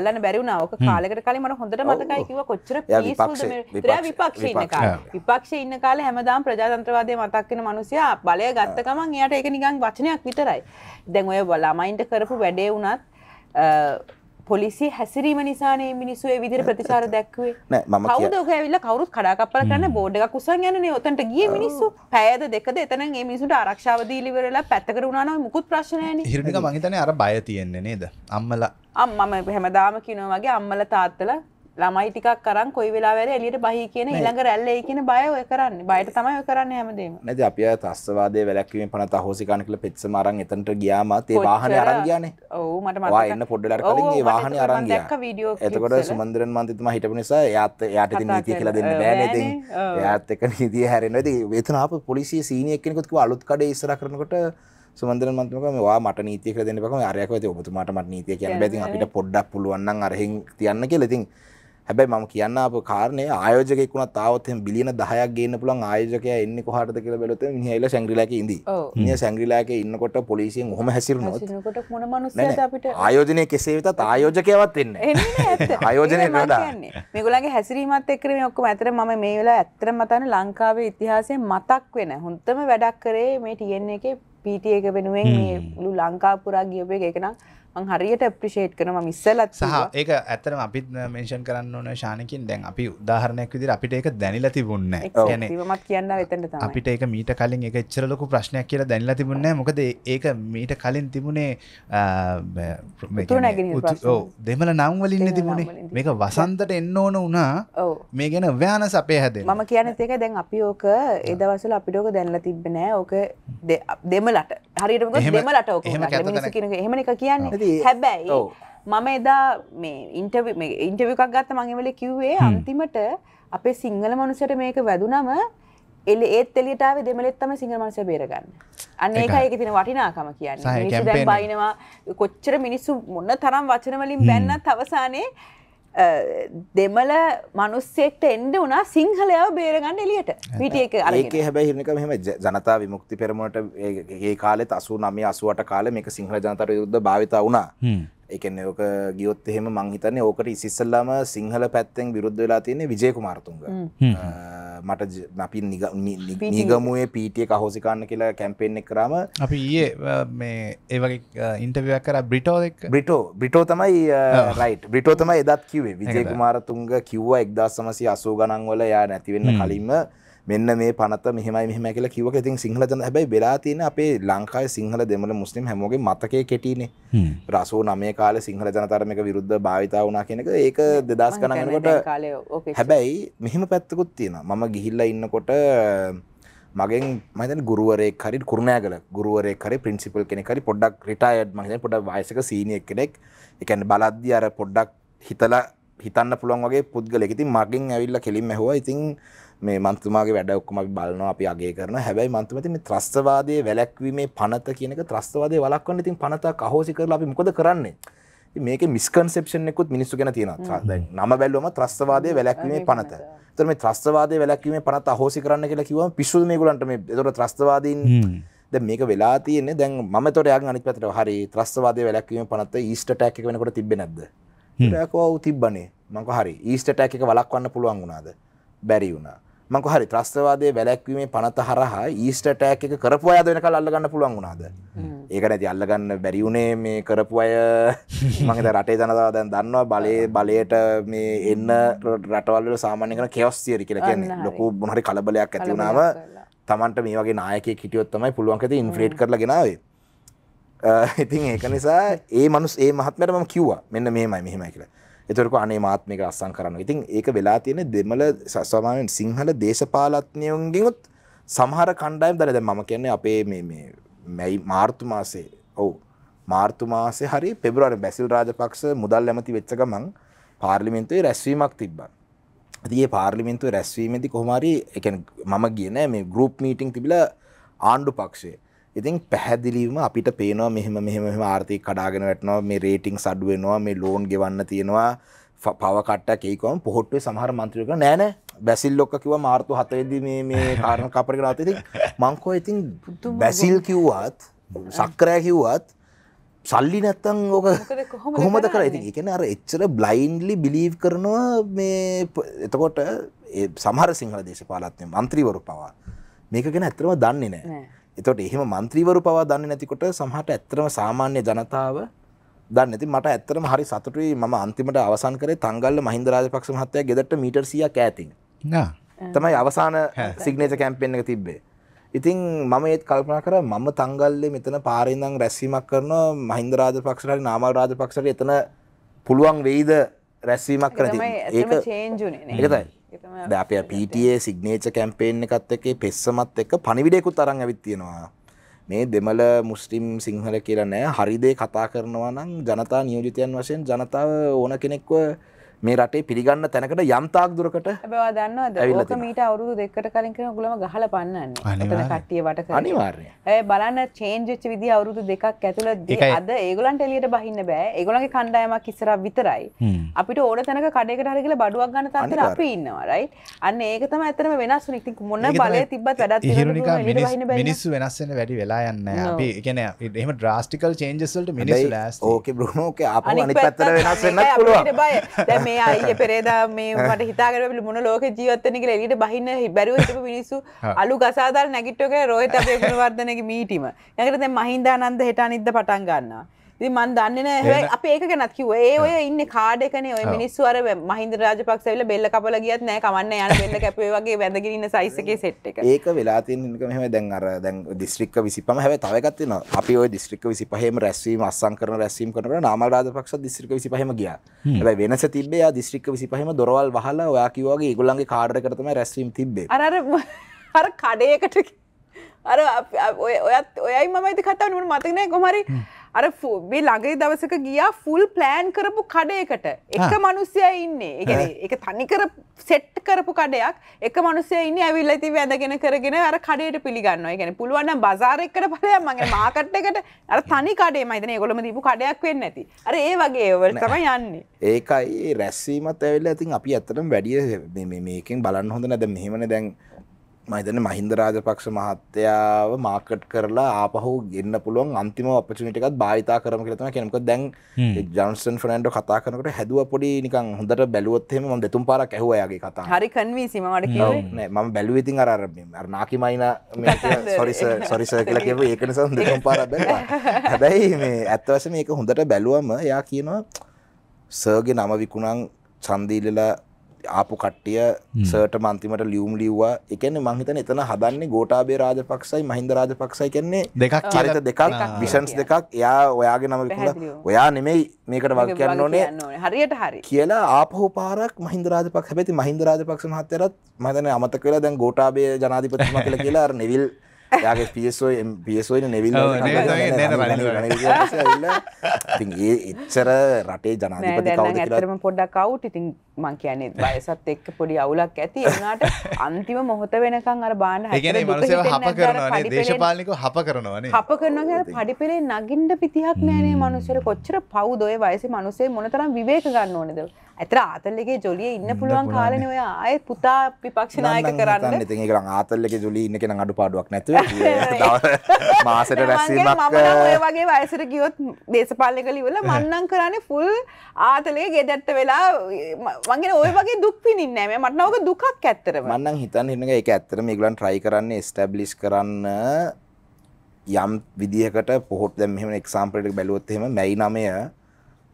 අල්ලන්න බැරි වුණා. ඕක කාලෙකට කලින් මට හොඳට මතකයි කිව්වා කොච්චර පිස්ෆුල්ද මේ. එයා විපක්ෂේ ඉන්න කාලේ. විපක්ෂේ ඉන්න කාලේ හැමදාම ප්‍රජාතන්ත්‍රවාදය මතක් වෙන මිනිස්සයා බලය ගත්ත ගමන් එයාට ඒක නිකන් වචනයක් විතරයි. දැන් ඔය ළමයින්ට කරපු වැඩේ වුණත් පොලිසි හැසිරීම නිසානේ මිනිස්සුේ විදිර ප්‍රතිචාර දැක්වේ ම කවදක ඇවිල්ල කවරුත් කඩාකපල කන්න බෝඩ්ඩ කුසන් යන ඔතන්ට ගිය මිනිස්සු පැයද දෙකද එතන ඒ මිනිසුට ආරක්ෂාවදීලිවරලා පැත්තකර වුණනාව මුකුත් ප්‍රශ්නයන හිරි මහිතන අර බය තියෙන්නේ නේද අම්මල අම්මම හැමදාම කිනෝ වගේ අම්මල තාත්තල ළමයි ටිකක් කරන් කොයි වෙලාවර එලියට බහි කියන ඊළඟ රැල්ලේ කියන බය ඔය කරන්නේ. බයට තමයි ඔය කරන්නේ හැමදේම. නැති අපි අය ත්‍ස්වාදයේ වැලැක්වීමෙන් පනත අහෝසිකාන කියලා පෙච්චම අරන් එතනට ගියාමත් ඒ වාහනේ අරන් ගියානේ. ඔව් මට මතකයි. වා එන්න පොඩ්ඩලට කලින් ඒ වාහනේ අරන් ගියා. දැක්ක වීඩියෝ ක්ලිප්. එතකොට සුමන්දරන් මන්ත්‍රීතුමා හිටපු නිසා එයාත් එයාට ඉතින් නීතිය කියලා දෙන්න බෑනේ ඉතින්. එයාත් එක්ක නීතිය හැරෙනවා. ඉතින් වෙතන ආපු පොලිසිය සීනියර් කෙනෙකුත් කිව්වා අලුත් කඩේ ඉස්සරහ කරනකොට සුමන්දර මන්තුමක මේවා මට නීතිය කියලා දෙන්න බකම අරයක ඉතින් ඔබතුමාට මට නීතිය කියන්න බෑ ඉතින් අපිට පොඩ්ඩක් පුළුවන් නම් අරහින් තියන්න කියලා ඉතින් හැබැයි මම කියන්න අප කාරණය ආයෝජකෙක් වුණ තාවත් බිලියන දහයක් ගන්න පුළන් ආයෝජකය එන්න කොහට කියල බලොත හල සැංග්‍රිලක ඉද නිය සැංග්‍රිලාක ඉන්නකොට පොලිසින් හොම හැසිරුණොත් ආයෝජනය කෙසේ වෙතත් ආයෝජකයවත් එන්න ආයෝජනය වඩා මෙගුලගේ හැසිරීමත් එක්කරම ඔක්ක ඇතර ම මේ වෙලා ඇතර මතන ලංකාවේ ඉතිහාසය මතක් වෙන හොන්තම වැඩක් කරේ මේ ටියන්නේ එක පීටිය එක වෙනුවෙන් ලංකාපුරා ගියපේ එකනක් මං හරියට ප්‍රිෂේට් කරන ම ඉස්සලත් සහ ඒක ඇතරම අපිත් මේෂන් කරන්න ඕන ශානකින් දැන් අපි උදාහරණයක් විදිර අපිට ඒක දැනිල තිබුන්න මත් කියන්න වෙතට අපිට ඒක මීට කලින් එක ච්චරලොකු ප්‍රශ්නයක් කියලා දැනිල තිබුණ මොකද ඒක මීට කලින් තිබුණේ දෙමල නංවලින්න තිබුණේ මේක වසන්තට එන්න ඕන වුණා මේ ගැන ව්‍යාන සපේ හැදේ මම කියන ඒක දැන් අපි ඕක එදවසල අපිටෝක දැනල තිබෙනෑ ඕක දෙමලට හරිට දෙමලට ඕක හෙම එක කියන්නේ හැබැයි මම එදා මේ ඉන්ටව ඉන්ටවකක් ගත්ත මංගවල කිව්වේ අන්තිමට අපේ සිංහල මනුසට මේක වැදුනම එල ඒත් එලිටාව දෙමලෙත්තම සිංහල මනුස බේරගන්න අන්න ඒක ඒක තින වටිනාකම කියන්න දැන් බයිනවා කොච්චර මිනිස්සු මොන්න තරම් වචනවලින් බැන්නත් අවසානයේ දෙමල මනුස්සෙක්ට එන්ඩ වනා සිංහලයාව බේරගන්න එලියට පිට එක ඒක හැබැ හිනික මෙම ජනතා විමුක්ති පෙරමට ඒ කාලෙ අසු නම අසුවට කාල මේක සිංහල ජනතර යුද්ධ භාවිත වුණා එකන ඕක ගියොත් එහෙම මංහිතන ඕකට ඉසිස්සල්ලාම සිංහල පැත්තෙන් විරුද්ධ වෙලා තියන්නේ විජයකුමාර්තුන්ග මට අපි නිගමුවේ පීටිය කහෝසිකාන්න කියලා කැම්පෙන්ෙ කරම අපි ඒ මේ ඒවගේ ඉන්ටවයක් කර බ්‍රිටෝ බ්‍රිටෝ බ්‍රිටෝ තමයි රයිට් බ්‍රිටෝ තමයි එදත් කිවේ විජයකුමාරතුන්ග කිව්ව එක්දා සමසි අසූ ගණන් වල යා නැතිවෙන්න කලින්ම මෙන්න මේ පනත මෙහමයි මෙහම කියලා කිවක ඉතින් සිංහල ජන හැබයි වෙලා තියෙන අපේ ලංකායි සිංහල දෙමළ මුස්ලිම් හැමෝගේ මතකය කෙටීනේ රසෝ නමේ කාල සිංහල ජනතරමක විරුද්ධ භාවිතා වනා කෙනක ඒක දෙදස් කනගනකොට හැබැයි මෙහෙම පැත්තකුත් තියෙන මම ගිහිල්ල ඉන්නකොට මගෙන් මතන ගුරුවරේ හරි කුරුණෑගල ගුරුවරේ හරි පින්සිිපල් කෙනෙකරි පොඩක් රිටයඩ් මහිත පොඩ වයිසක සීනියක් කෙනෙක් එකැන බලද්දි අර පොඩ්ඩක් හිතලා හිතන්න පුළුවන් වගේ පුද්ගලෙකිති මගින් ඇවිල්ල කෙලින් ඇහවා ඉතින් මේ මන්තුමාගේ වැඩ ඔක්කොම අපි බලනවා අපි අගේ කරන හැබැයි මන්තුම තින්නේ ත්‍රස්තවාදයේ වැළැක්වීමේ පනත කියන එක ත්‍රස්තවාදයේ වළක්වන්න ඉතින් පනතක් අහෝසි කරලා අපි මොකද කරන්නේ ඉතින් මේකේ මිස්කන්සෙප්ෂන් එකකුත් මිනිස්සු ගැන තියෙනවා දැන් නම බැලුවම ත්‍රස්තවාදයේ වැළැක්වීමේ පනත එතකොට මේ ත්‍රස්තවාදයේ වැළැක්වීමේ පනත අහෝසි කරන්න කියලා කිව්වම පිස්සුද මේගොල්ලන්ට මේ එතකොට ත්‍රස්තවාදීන් දැන් මේක වෙලා තියෙන්නේ දැන් මම එතකොට යාගෙන අනිත් පැත්තට හරි ත්‍රස්තවාදයේ වැළැක්වීමේ පනත ඊස්ටර් ටැග් එක වෙනකොට තිබ්බේ නැද්ද ඊට ඇකෝ තිබ්බනේ මම හරි ඊස්ටර් ටැග් එක වළක්වන්න පුළුවන් වුණාද බැරි වුණා. මං කොහරි ත්‍රස්තවාදයේ වැළැක්වීමේ පනත හරහා ඊස්ටර් ටැග් එක කරපු අය අද වෙනකල් අල්ල ගන්න පුළුවන් වුණාද? ඒක නැති අල්ල ගන්න බැරි වුණේ මේ කරපු අය මම හිතා රටේ ජනතාව දැන් දන්නවා බලයේ බලයට මේ එන්න රටවල් වල සාමාන්‍ය කරන කෙයොස් තියරි කියලා කියන්නේ ලොකු මොන හරි කලබලයක් ඇති වුණාම Tamanට මේ වගේ නායකයෙක් හිටියොත් තමයි පුළුවන්කද ඉන්ෆ්ලේට් කරලා ගෙනාවේ. ඉතින් ඒක නිසා ඒ මනුස්ස ඒ මහත්මයාට මම කිව්වා මෙන්න මෙහෙමයි මෙහෙමයි කියලා. එතරක අනේ මාත්මික අස්සං කරන්න ඉතින් ඒක වෙලා තියෙන දෙමල සමානෙන් සිංහල දේශපාලත්නයුන්ගෙනුත් සමහර කණ්ඩායම් දර දැ මම කියන්නේ අපේ මේ මැයි මාර්තු මාසේ ඔවු මාර්තු මාසේ හරි පෙබරට බැසිල් රාජපක්ෂ මුදල් ඇමති වෙච්ච ගමන් පාර්ලිමින්තුවේ රැස්වීමක් තිබ්බන් ඇතිගේ පාර්ලිමින්තුව රැස්වීමති කොහමරි එක මම කියන මේ ගරුප් මීටිං තිබිල ආණ්ඩු පක්ෂේ ඉතින් පැහැදිලිවම අපිට පේනවා මෙහෙම මෙහෙම මෙහෙම ආර්ථික කඩාගෙන වැටෙනවා මේ රේටින් සඩු වෙනවා මේ ලෝන් ගෙවන්න තියෙනවා පව කට්ටක් එයි කොහොම පොහොට්ටුවේ සමහර මන්ත්‍රීවරු කියනවා නෑ නෑ බැසිල් ලොක්ක කිව්වා මාර්තු 7 දී මේ මේ කාරණා කපර කියලා ඉතින් මං කෝ ඉතින් බැසිල් කිව්වත් සක්‍රය කිව්වත් සල්ලි නැත්තම් ඕක කොහොමද කරන්නේ ඉතින් ඒ කියන්නේ අර එච්චර බ්ලයින්ඩ්ලි බිලීව් කරනවා මේ එතකොට සමහර සිංහල දේශපාලනඥ මන්ත්‍රීවරු පවා මේක ගැන ඇත්තටම දන්නේ නැහැ එතකොට එහෙම മന്ത്രിවරු පවා දන්නේ නැතිකොට සමහරට ඇත්තටම සාමාන්‍ය ජනතාව දන්නේ නැති මට ඇත්තටම හරි සතුටුයි මම අන්තිමට අවසන් කරේ තංගල්ල මහින්ද රාජපක්ෂ මහත්තයා ගෙදරට මීටර් 100ක් ඈතින්. තමයි අවසාන සිග්නේචර් කැම්පේන් එක තිබ්බේ. ඉතින් මම ඒත් කල්පනා කරා මම තංගල්ලේ මෙතන පාරේ ඉඳන් රැස්වීමක් කරනවා මහින්ද රාජපක්ෂට හරි නාමල් රාජපක්ෂට එතන පුළුවන් වෙයිද රැස්වීමක් කරලා තියෙන්නේ. ඒක ඒක තමයි. ද අප පටේ සිග්නේච කැම්පේෙන් එකත් එකේ පෙස්සමත් එක පනිවිඩෙකුත් අරං ඇවිත්තියෙනවා මේ දෙමල මුස්ටිම් සිංහල කියරනෑ හරිදේ කතා කරනවා නම් ජනතා නියෝජිතයන් වශයෙන් ජනතාව ඕන කෙනෙක්ව මේ රටේ පිළිගන්න තැනකට යම්තාක් දුරකට බවා දන්නවද ඕක මීට අවුරුදු දෙකට කලින් කරන ගුලම ගහලා පන්නන්නේ එතන කට්ටිය වට කරලා අනිවාර්යයෙන් ඒ බලන්න චේන්ජ් වෙච්ච විදිය අවුරුදු දෙකක් ඇතුළතදී අද ඒගොල්ලන්ට එළියට බහින්න බෑ ඒගොල්ලන්ගේ කණ්ඩායමක් ඉස්සරහ විතරයි අපිට ඕන තැනක කඩේකට හරි කියලා බඩුවක් ගන්න තාත්තට අපි ඉන්නවා රයිට් අන්න ඒක තමයි ඇත්තටම වෙනස් වෙන ඉතින් මොන බලය තිබ්බත් වැඩක් තියෙනවා මිනිස්සු වෙනස් වෙන වැඩි වෙලා යන්නේ අපි කියන්නේ එහෙම ඩ්‍රාස්ටිකල් චේන්ජස් වලට මිනිස්සු ලෑස්ති ඕකේ බ්‍රුනෝ ඕකේ අපෝ අනිත් පැත්තට වෙනස් වෙන්නත් පුළුවන් මේ අය පෙරේද මේ මට හිතාගර මොන ලෝක ජීවත්තනක එලිට බහින්න බැරුව තිබ මිනිසු අලු ගසාදල් නැගිට්ටෝක රෝහිත අපේ ගුණවර්ධනක මීටීම යකට දැන් මහින්දානන්ද හෙට අනිද්ද පටන් ගන්නවා ති මන් දන්න නෑ අප ඒක ගැනත් කිව ඒ ඔය ඉන්න කාඩකන ඔය මිනිස්වර මහින්ද රාජපක්සල බෙල්ල කපල ගියත් නෑ කමන්න යන බෙල්ල කැපේ වගේ වැඳගරන්න සයිසගේ සෙට් එක ඒක වෙලාතික මෙහම දැන් අර දැන් දිස්ත්‍රික්ක විසිපම හැව තවකත්තින අපි ඔය දිස්ත්‍රික්ක විසි පහම රැස්වීම අසං කරන රැස්වීම් කරන නාම රාජපක්ෂ දිස්ත්‍රික විසි පහම ගිය ඇ වෙනස තිබේ දිස්ත්‍රික්ක විසි පහම දොරවල් වහලා ඔයා කිවගේ ගුලන්ගේ කාඩ කරතම රැස්වීම් තිබේ අර අර කඩයකට අර ඔයත් ඔයයි මයිති කතා නුට මතනෑ කොමරි අර මේ ළඟේ දවසක ගියා ෆුල් ප්ලෑන් කරපු කඩයකට එක මනුස්සය ඉන්නේ එක තනිකර සෙට් කරපු කඩයක් එක මනුසය ඉන්න ඇවිල්ල ඇති වැදගෙන කරගෙන අර කඩයට පිළිගන්නවා ගැන පුළුවන් බසාරෙක්කට පලයක් මගේ මාකට් එකට අර තනි කඩේ මයිතන ගොළම දීපු කඩයක් වෙන්න ඇති අර ඒ වගේ ඒවල් තම යන්නේ ඒකයි රැස්සීමත් ඇවිල්ල ඇතින් අපි ඇත්තටම වැඩිය මේකින් බලන්න හොඳ නැද මෙහෙමන දැන් මහිතන මහින්ද රාජපක්ෂ මහත්තයාව මාකට් කරලා ආපහු ගන්න පුළුවන් අන්තිම අපපචිනිටකත් භාවිතා කරම කරතම කෙනක දැන් ජන්සන් ෆනන්ඩ කතා කනකට හැදුව පොඩි නිකන් හොඳට බැලුවත්හෙම ම දෙතුම් පාර ඇහවයාගේ කතා හරි කන්වීසිමට ම බැලුවවිතින් අරම නාකි මයින සොරිස සොරිස කියල කියව ඒක නිසා දෙතුම් පාර හැබැයි මේ ඇත්තවස මේක හොඳට බැලුවම යා කියනවා සර්ගේ නම විකුණන් සන්දීලලා ආපු කට්ටිය සට මන්තිමට ලියුම් ලිව්වා එකන මහිතන එතන හදන්නේ ගෝටාබේ රාජ පක්ෂයි මහින්ද රාජ පක්ෂයි කියන්නේ දෙකක් චරිත දෙකක් විෂන්ස් දෙකක් එයා ඔයාගේ නම ඔයා නෙමෙයි මේකට වල් කියන්න ඕනේ හරියට හරි කියලා ආපහෝ පාරක් මහින්ද රාජ පක්ෂ හැබැති මහින්ද රාජ පක්ෂ මහත්තයරත් මතන අමතක වෙලා දැන් ගෝටාබේ ජනාධිපතිම කියලා කියලා නිවිල් යාගේ පියසෝයි පියසෝයින නෙවිල් ඒ එච්චර රටේ ජනාතිපතිම පොඩ්ඩක් කවු් ඉතින් මං කියන්නේ බයසත් එක්ක පොඩි අවුලක් ඇති එනාට අන්තිම මොහොත වෙනකං අර බාන්න හැගෙන මනසව හප කරනවානේ දේශපාලික හප කරනවානේ හප කරනවා පඩිපෙරේ නගින්ඩ පිතිහක් නෑනේ මනුස්සර කොච්චර පව් දොය වයස මනුසේ මොනතරම් විවේක ගන්න ඕනෙද ඇතර ආතල්ලගේ ජොලිය ඉන්න පුළුවන් කාලන ඔයා අය පුතා විපක්ෂනායක කරන්න ඉති එක ආතල්ලෙ ජොලි ඉන්න කෙන අඩු පාඩුවක් නැතු මාසට රැස්ීමක් වගේ වයසට ගියොත් දේශපාලක ලිවල මන්නන් කරන්න ෆුල් ආතලේ ගෙදැත්ත වෙලා වගේ ඔය වගේ දුක් පිනින්නෑ මටනවක දුකක් ඇත්තර මන්න හිතන් හින්න එක ඇත්තර මේගලන් ට්‍රයි කරන්න ස්ටබ්ලිස් කරන්න යම් විදිහකට පොහොත් දැම්හෙම එක්සාම්පලට බැලුවොත්හෙම මැයි නමය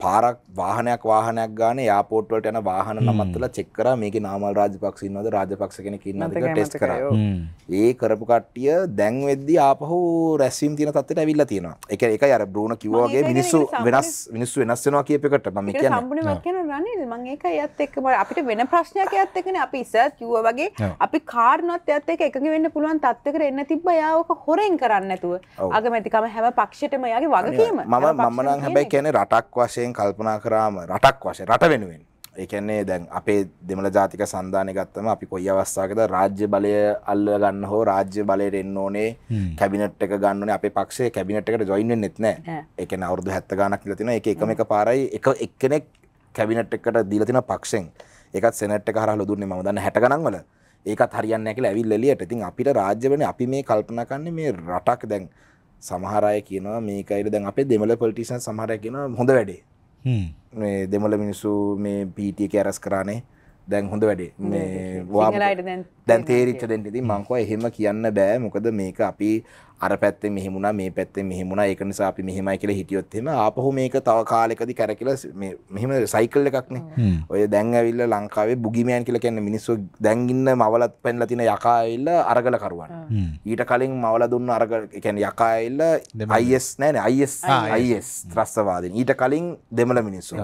පාරක් වාහනයක් වාහනයක් ගානේ එයාපෝට් වලට යන වාහන නමත් වල චෙක් කරා මේකේ නාමල් රාජපක්ෂ ඉන්නවද රාජපක්ෂ කෙනෙක් ඉන්නවද කියලා ටෙස්ට් කරා. ඒ කරපු කට්ටිය දැන් වෙද්දි ආපහු රැස්වීම් තියෙන තත්ත්වයට ඇවිල්ලා තියෙනවා. ඒක ඒකයි අර බ්‍රූන කිව්වා වගේ මිනිස්සු වෙනස් මිනිස්සු වෙනස් වෙනවා කියප එකට මම කියන්නේ. සම්පූර්ණ මම කියන රනිල් මම ඒකයි යත් එක්ක අපිට වෙන ප්‍රශ්නයක් යත් එක්කනේ අපි ඉස්සත් කිව්වා වගේ අපි කාර්නොත් යත් එක්ක එකඟ වෙන්න පුළුවන් තත්ත්වයකට එන්න තිබ්බා යාවක හොරෙන් කරන්නේ නැතුව. අගමැතිකම හැම පක්ෂයටම යාගේ වගකීම. මම මම නම් හැබැයි කියන්නේ රටක් වශයෙන් වශයෙන් කල්පනා කරාම රටක් වශයෙන් රට වෙනුවෙන් ඒකන්නේ දැන් අපේ දෙමළ ජාතික සන්ධානය ගත්තම අපි කොයි අවස්සාකද රාජ්‍ය බලය අල්ල ගන්න හෝ රාජ්‍ය බලයට එන්න ඕනේ කැබිනට් එක ගන්නන අප පක්ෂේ කැබිනට් එකට ජොයින්න නෙත්නෑ එක අවුදු හැත්ත ගනක් ලතින එක එකම එක පාරයි එක එක්කෙනෙක් කැබිනට් එකට දීලතින පක්ෂෙන් එකත් සෙනට් එක හරහල දුන්නේ මදන්න හැට ගනන්වල ඒකත් හරියන්න ඇකල ඇවිල් එලියට ඉතින් අපිට රාජ්‍ය වන අපි මේ කල්පන කන්නේ මේ රටක් දැන් සමහරය කියනවා මේකයිර දැන් අපේ දෙමළ පොලිටිසන් සමහරය කියනවා හොඳ වැඩේ මේ දෙමල මිනිස්සු මේ පීටිය කෑරස් කරානේ දැන් හොඳ වැඩේ මේ දැන් තේරිච්ච දෙන්නති මංකව එහෙම කියන්න බෑ මොකද මේක අපි අර පැත්තේ මෙහෙමුණා මේ පැත්තේ මෙහෙමුණා ඒක නිසා අපි මෙහෙමයි කියලා හිටියොත් එහෙම ආපහු මේක තව කාලෙකදී කැරකිලා මේ මෙහෙම සයිකල් එකක්නේ. ඔය දැන් ඇවිල්ලා ලංකාවේ බුගිමෑන් කියලා කියන්නේ මිනිස්සු දැන් ඉන්න මවලත් පැනලා තියෙන යකා ඇවිල්ලා අරගල කරුවන්. ඊට කලින් මවල දුන්න අරගල කියන්නේ යකා ඇවිල්ලා IS නෑනේ IS IS ත්‍රස්තවාදීන්. ඊට කලින් දෙමළ මිනිස්සු.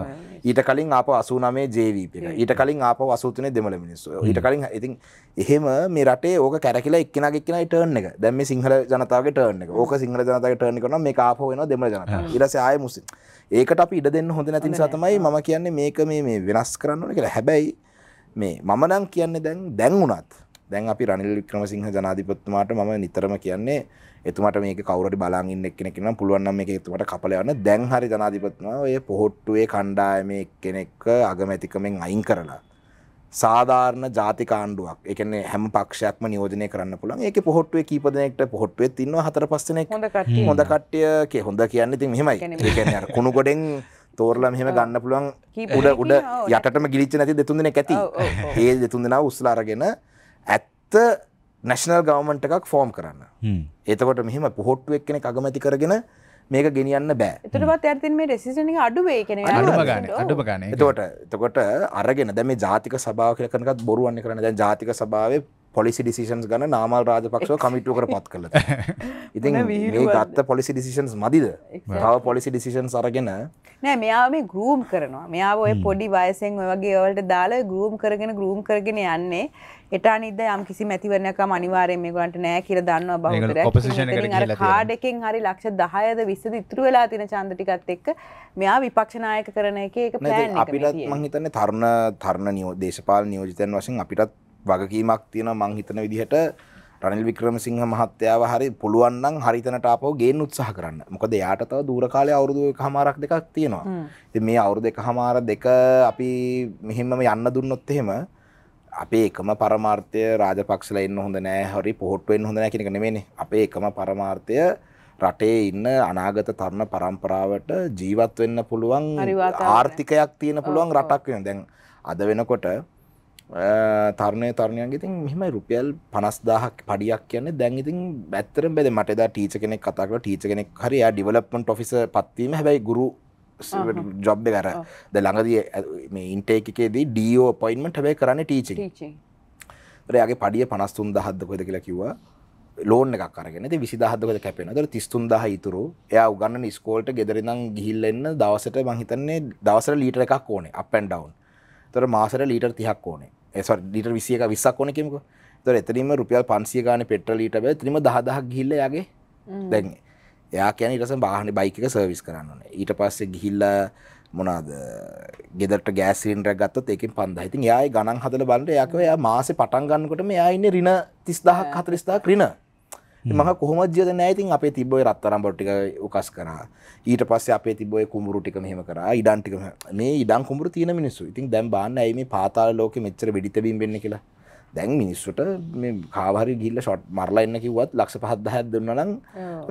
ඊට කලින් ආපහු 89 JVP එක. ඊට කලින් ආපහු 83 දෙමළ මිනිස්සු. ඊට කලින් ඉතින් එහෙම මේ රටේ ඕක කැරකිලා එක්කෙනාගේ එක්කෙනායි ටර්න් එක. දැන් මේ සිංහල ජනතාව වගේ ටර්න එක ඕක සිංහල ජනතාව ටර්න් කරනවා මේක ආපහු වෙනවා දෙමළ ජනතාව ඊට පස්සේ ආයෙ මුස්ලිම් ඒකට අපි ඉඩ දෙන්න හොඳ නැති නිසා තමයි මම කියන්නේ මේක මේ මේ වෙනස් කරන්න ඕනේ කියලා හැබැයි මේ මම නම් කියන්නේ දැන් දැන් උනත් දැන් අපි රනිල් වික්‍රමසිංහ ජනාධිපතිතුමාට මම නිතරම කියන්නේ එතුමාට මේක කවුරුරි බලන් ඉන්න එක්කෙනෙක් නම් පුළුවන් නම් මේක එතුමාට කපල යන්න දැන් හරි ජනාධිපතිතුමා ඔය පොහොට්ටුවේ කණ්ඩායමේ එක්කෙනෙක්ව අගමැතිකමෙන් අයින් කරලා සාධාරණ ජාතික ආණ්ඩුවක්. ඒ කියන්නේ හැම පක්ෂයක්ම නියෝජනය කරන්න පුළුවන්. ඒකේ පොහොට්ටුවේ කීප දෙනෙක්ට පොහොට්ටුවෙත් ඉන්නවා හතර පහ දෙනෙක්. හොඳ කට්ටිය. හොඳ කට්ටිය හොඳ කියන්නේ ඉතින් මෙහෙමයි. ඒ කියන්නේ අර කුණු ගොඩෙන් තෝරලා මෙහෙම ගන්න පුළුවන් උඩ උඩ යටටම ගිලිච්ච නැති දෙතුන් දෙනෙක් ඇති. ඒ දෙතුන් දෙනා උස්සලා අරගෙන ඇත්ත නැෂනල් ගවමන්ට් එකක් ෆෝම් කරන්න. එතකොට මෙහෙම පොහොට්ටුවෙක් කෙනෙක් අගමැති කරගෙන මේක ගෙනියන්න බෑ එතුරත් ඇතින් මේ රෙසිෂන අඩුවේ කෙන අඩුම ගන තකොට එතකොට අරගෙන දැම ජාතික සභාව කලකනත් බොරුවන්න කරන දැ ජාතික සභාව පොලිසි ඩිසිෂන්ස් ගන නාමල් රාජපක්ෂ කමිටුව කර පත් කළ ඉතින් ගත්ත පොලිසි ඩිසිෂන්ස් මදිද තව පොලිසි ඩිසිෂන් සරගෙන නෑ මෙයා මේ ගරූම් කරනවා මෙයා ඔය පොඩි වයසෙන් ඔය වගේ ඔවලට දාලා ගරූම් කරගෙන ගරූම් කරගෙන යන්නේ එට නිද යම් කිසි මැතිවරණක අනිවාරය මේගලන්ට නෑ කියර දන්න බහතර කාඩකින් හරි ලක්ෂ දහයද විස්සද ඉතුරු වෙලා තින චන්දටිකත් එක්ක මෙයා විපක්ෂනායක කරන එක එක අපිටත් මහිතන්න තරුණ තරණ නියෝ දේශපාල නියෝජතයන් වශයෙන් අපිටත් වගකීමක් තියෙන මංහිතන විදිහට රනිල් වික්‍රමසිංහ මහත්තයාව හරි පුළුවන්නම් හරිතනට අපෝ ගේන් උත්සාහ කරන්න මොකද යාට තව දූරකාලය අවුරුදු හමාරක් දෙකක් තියෙනවා ඉතින් මේ අවුරුදු දෙක හමාර දෙක අපි මෙහෙමම යන්න දුන්නොත් එහෙම අපේ එකම පරමාර්ථය රාජපක්ෂල ඉන්න හොඳ නෑ හරි පොහොට්ටුවෙන් හොඳ නෑ කෙනෙක නෙමෙයි අපේ එකම පරමාර්ථය රටේ ඉන්න අනාගත තරුණ පරම්පරාවට ජීවත් වෙන්න පුළුවන් ආර්ථිකයක් තියෙන පුළුවන් රටක් වෙන දැන් අද වෙනකොට තරුණය තරුණයන්ගේ ඉතින් මෙහෙමයි රුපියල් 50000ක් පඩියක් කියන්නේ දැන් ඉතින් ඇත්තටම බැද මට එදා ටීචර් කෙනෙක් කතා කරලා ටීචර් කෙනෙක් හරි එයා ඩෙවලොප්මන්ට් ඔෆිසර් පත් වීම හැබැයි ගුරු ජොබ් කර ද ළඟදී මේ ඉන්ටේකේදී ඩියෝ පොයින්මට හැබයි කරන්න ටීචි රයාගේ පඩිය පනස්තුන් දහද්ද කොද කියලා කිව්වා ලෝන එකක් කරගෙන විසිදහදක කැපෙන දර තිස්තුන් දහ ඉතුරු එයා උගන්න ස්කෝල්ට ගෙදරිනම් ගිහිල් එන්න දවසට මහිතන්නේ දවසර ලීට එකක් ඕනේ අපන් ඩවන් තොර මාසර ලීටර් තිහක් ඕනේ ඒස ලිට විසියක විස්සක් ඕන කෙමක තොර එතරීම රුපියල් පන්සිය ගාන පෙට්‍ර ලීට බ තිීම දහදහක් ගිල්ලයාගේ දැන්න්නේ එයා කියන ඉටස බාහන බයික සර්විස් කරන්න ඊට පස්සේ ගිහිල්ල මොනාද ගෙදට ගෑසින්ට ගත්තත් ඒකින් පන්දහිතින් යායි ගණන් හදල බලට යක එයා මාස පටන්ගන්නකොට මෙයායින්න රින තිස්දාහක් හතරිස්ථා ක්‍රින මහ කොහොම ජද නෑතින් අපේ තිබොයි රත්තරම් බොටික උකස් කර ඊට පස්ස අපේ තිබොය කුමරු ටික මෙහෙම කර ඉඩන්ටික මේ ඉඩන් කුමර තියන මිනිස්සු ඉතින් දැම් බාන්න ඇයි මේ පාතාල ලෝක මෙච්චර විඩිතබීම් වෙන්න කියලා දැන් මිනිස්සුට මේ කාවහරි ගිල්ල ෂොට් මරලා එන්න කිව්වත් ලක්ෂ පහත් දහයක් දෙන්න නම්